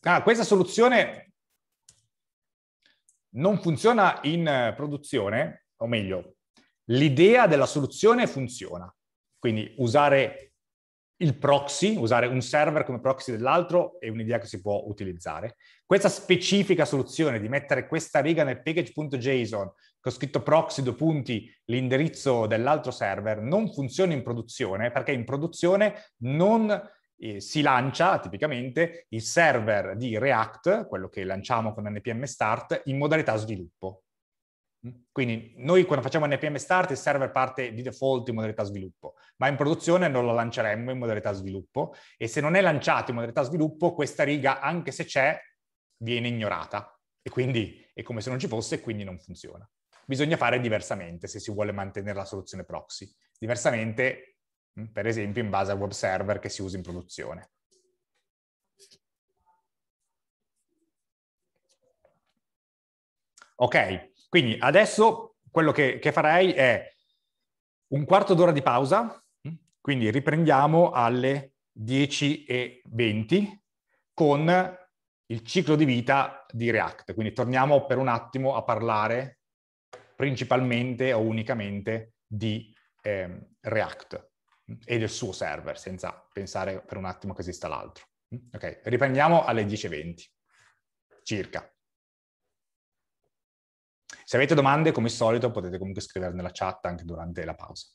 Ah, questa soluzione non funziona in eh, produzione, o meglio, l'idea della soluzione funziona. Quindi usare il proxy, usare un server come proxy dell'altro è un'idea che si può utilizzare. Questa specifica soluzione di mettere questa riga nel package.json, che ho scritto proxy due punti l'indirizzo dell'altro server, non funziona in produzione perché in produzione non si lancia tipicamente il server di React, quello che lanciamo con NPM Start, in modalità sviluppo. Mm? Quindi noi quando facciamo NPM Start il server parte di default in modalità sviluppo, ma in produzione non lo lanceremmo in modalità sviluppo e se non è lanciato in modalità sviluppo questa riga, anche se c'è, viene ignorata e quindi è come se non ci fosse e quindi non funziona. Bisogna fare diversamente se si vuole mantenere la soluzione proxy. Diversamente Mm, per esempio in base al web server che si usa in produzione. Ok, quindi adesso quello che, che farei è un quarto d'ora di pausa, mm, quindi riprendiamo alle 10.20 con il ciclo di vita di React. Quindi torniamo per un attimo a parlare principalmente o unicamente di eh, React e del suo server, senza pensare per un attimo che esista l'altro. Ok, riprendiamo alle 10.20 circa. Se avete domande, come al solito, potete comunque scriverle nella chat anche durante la pausa.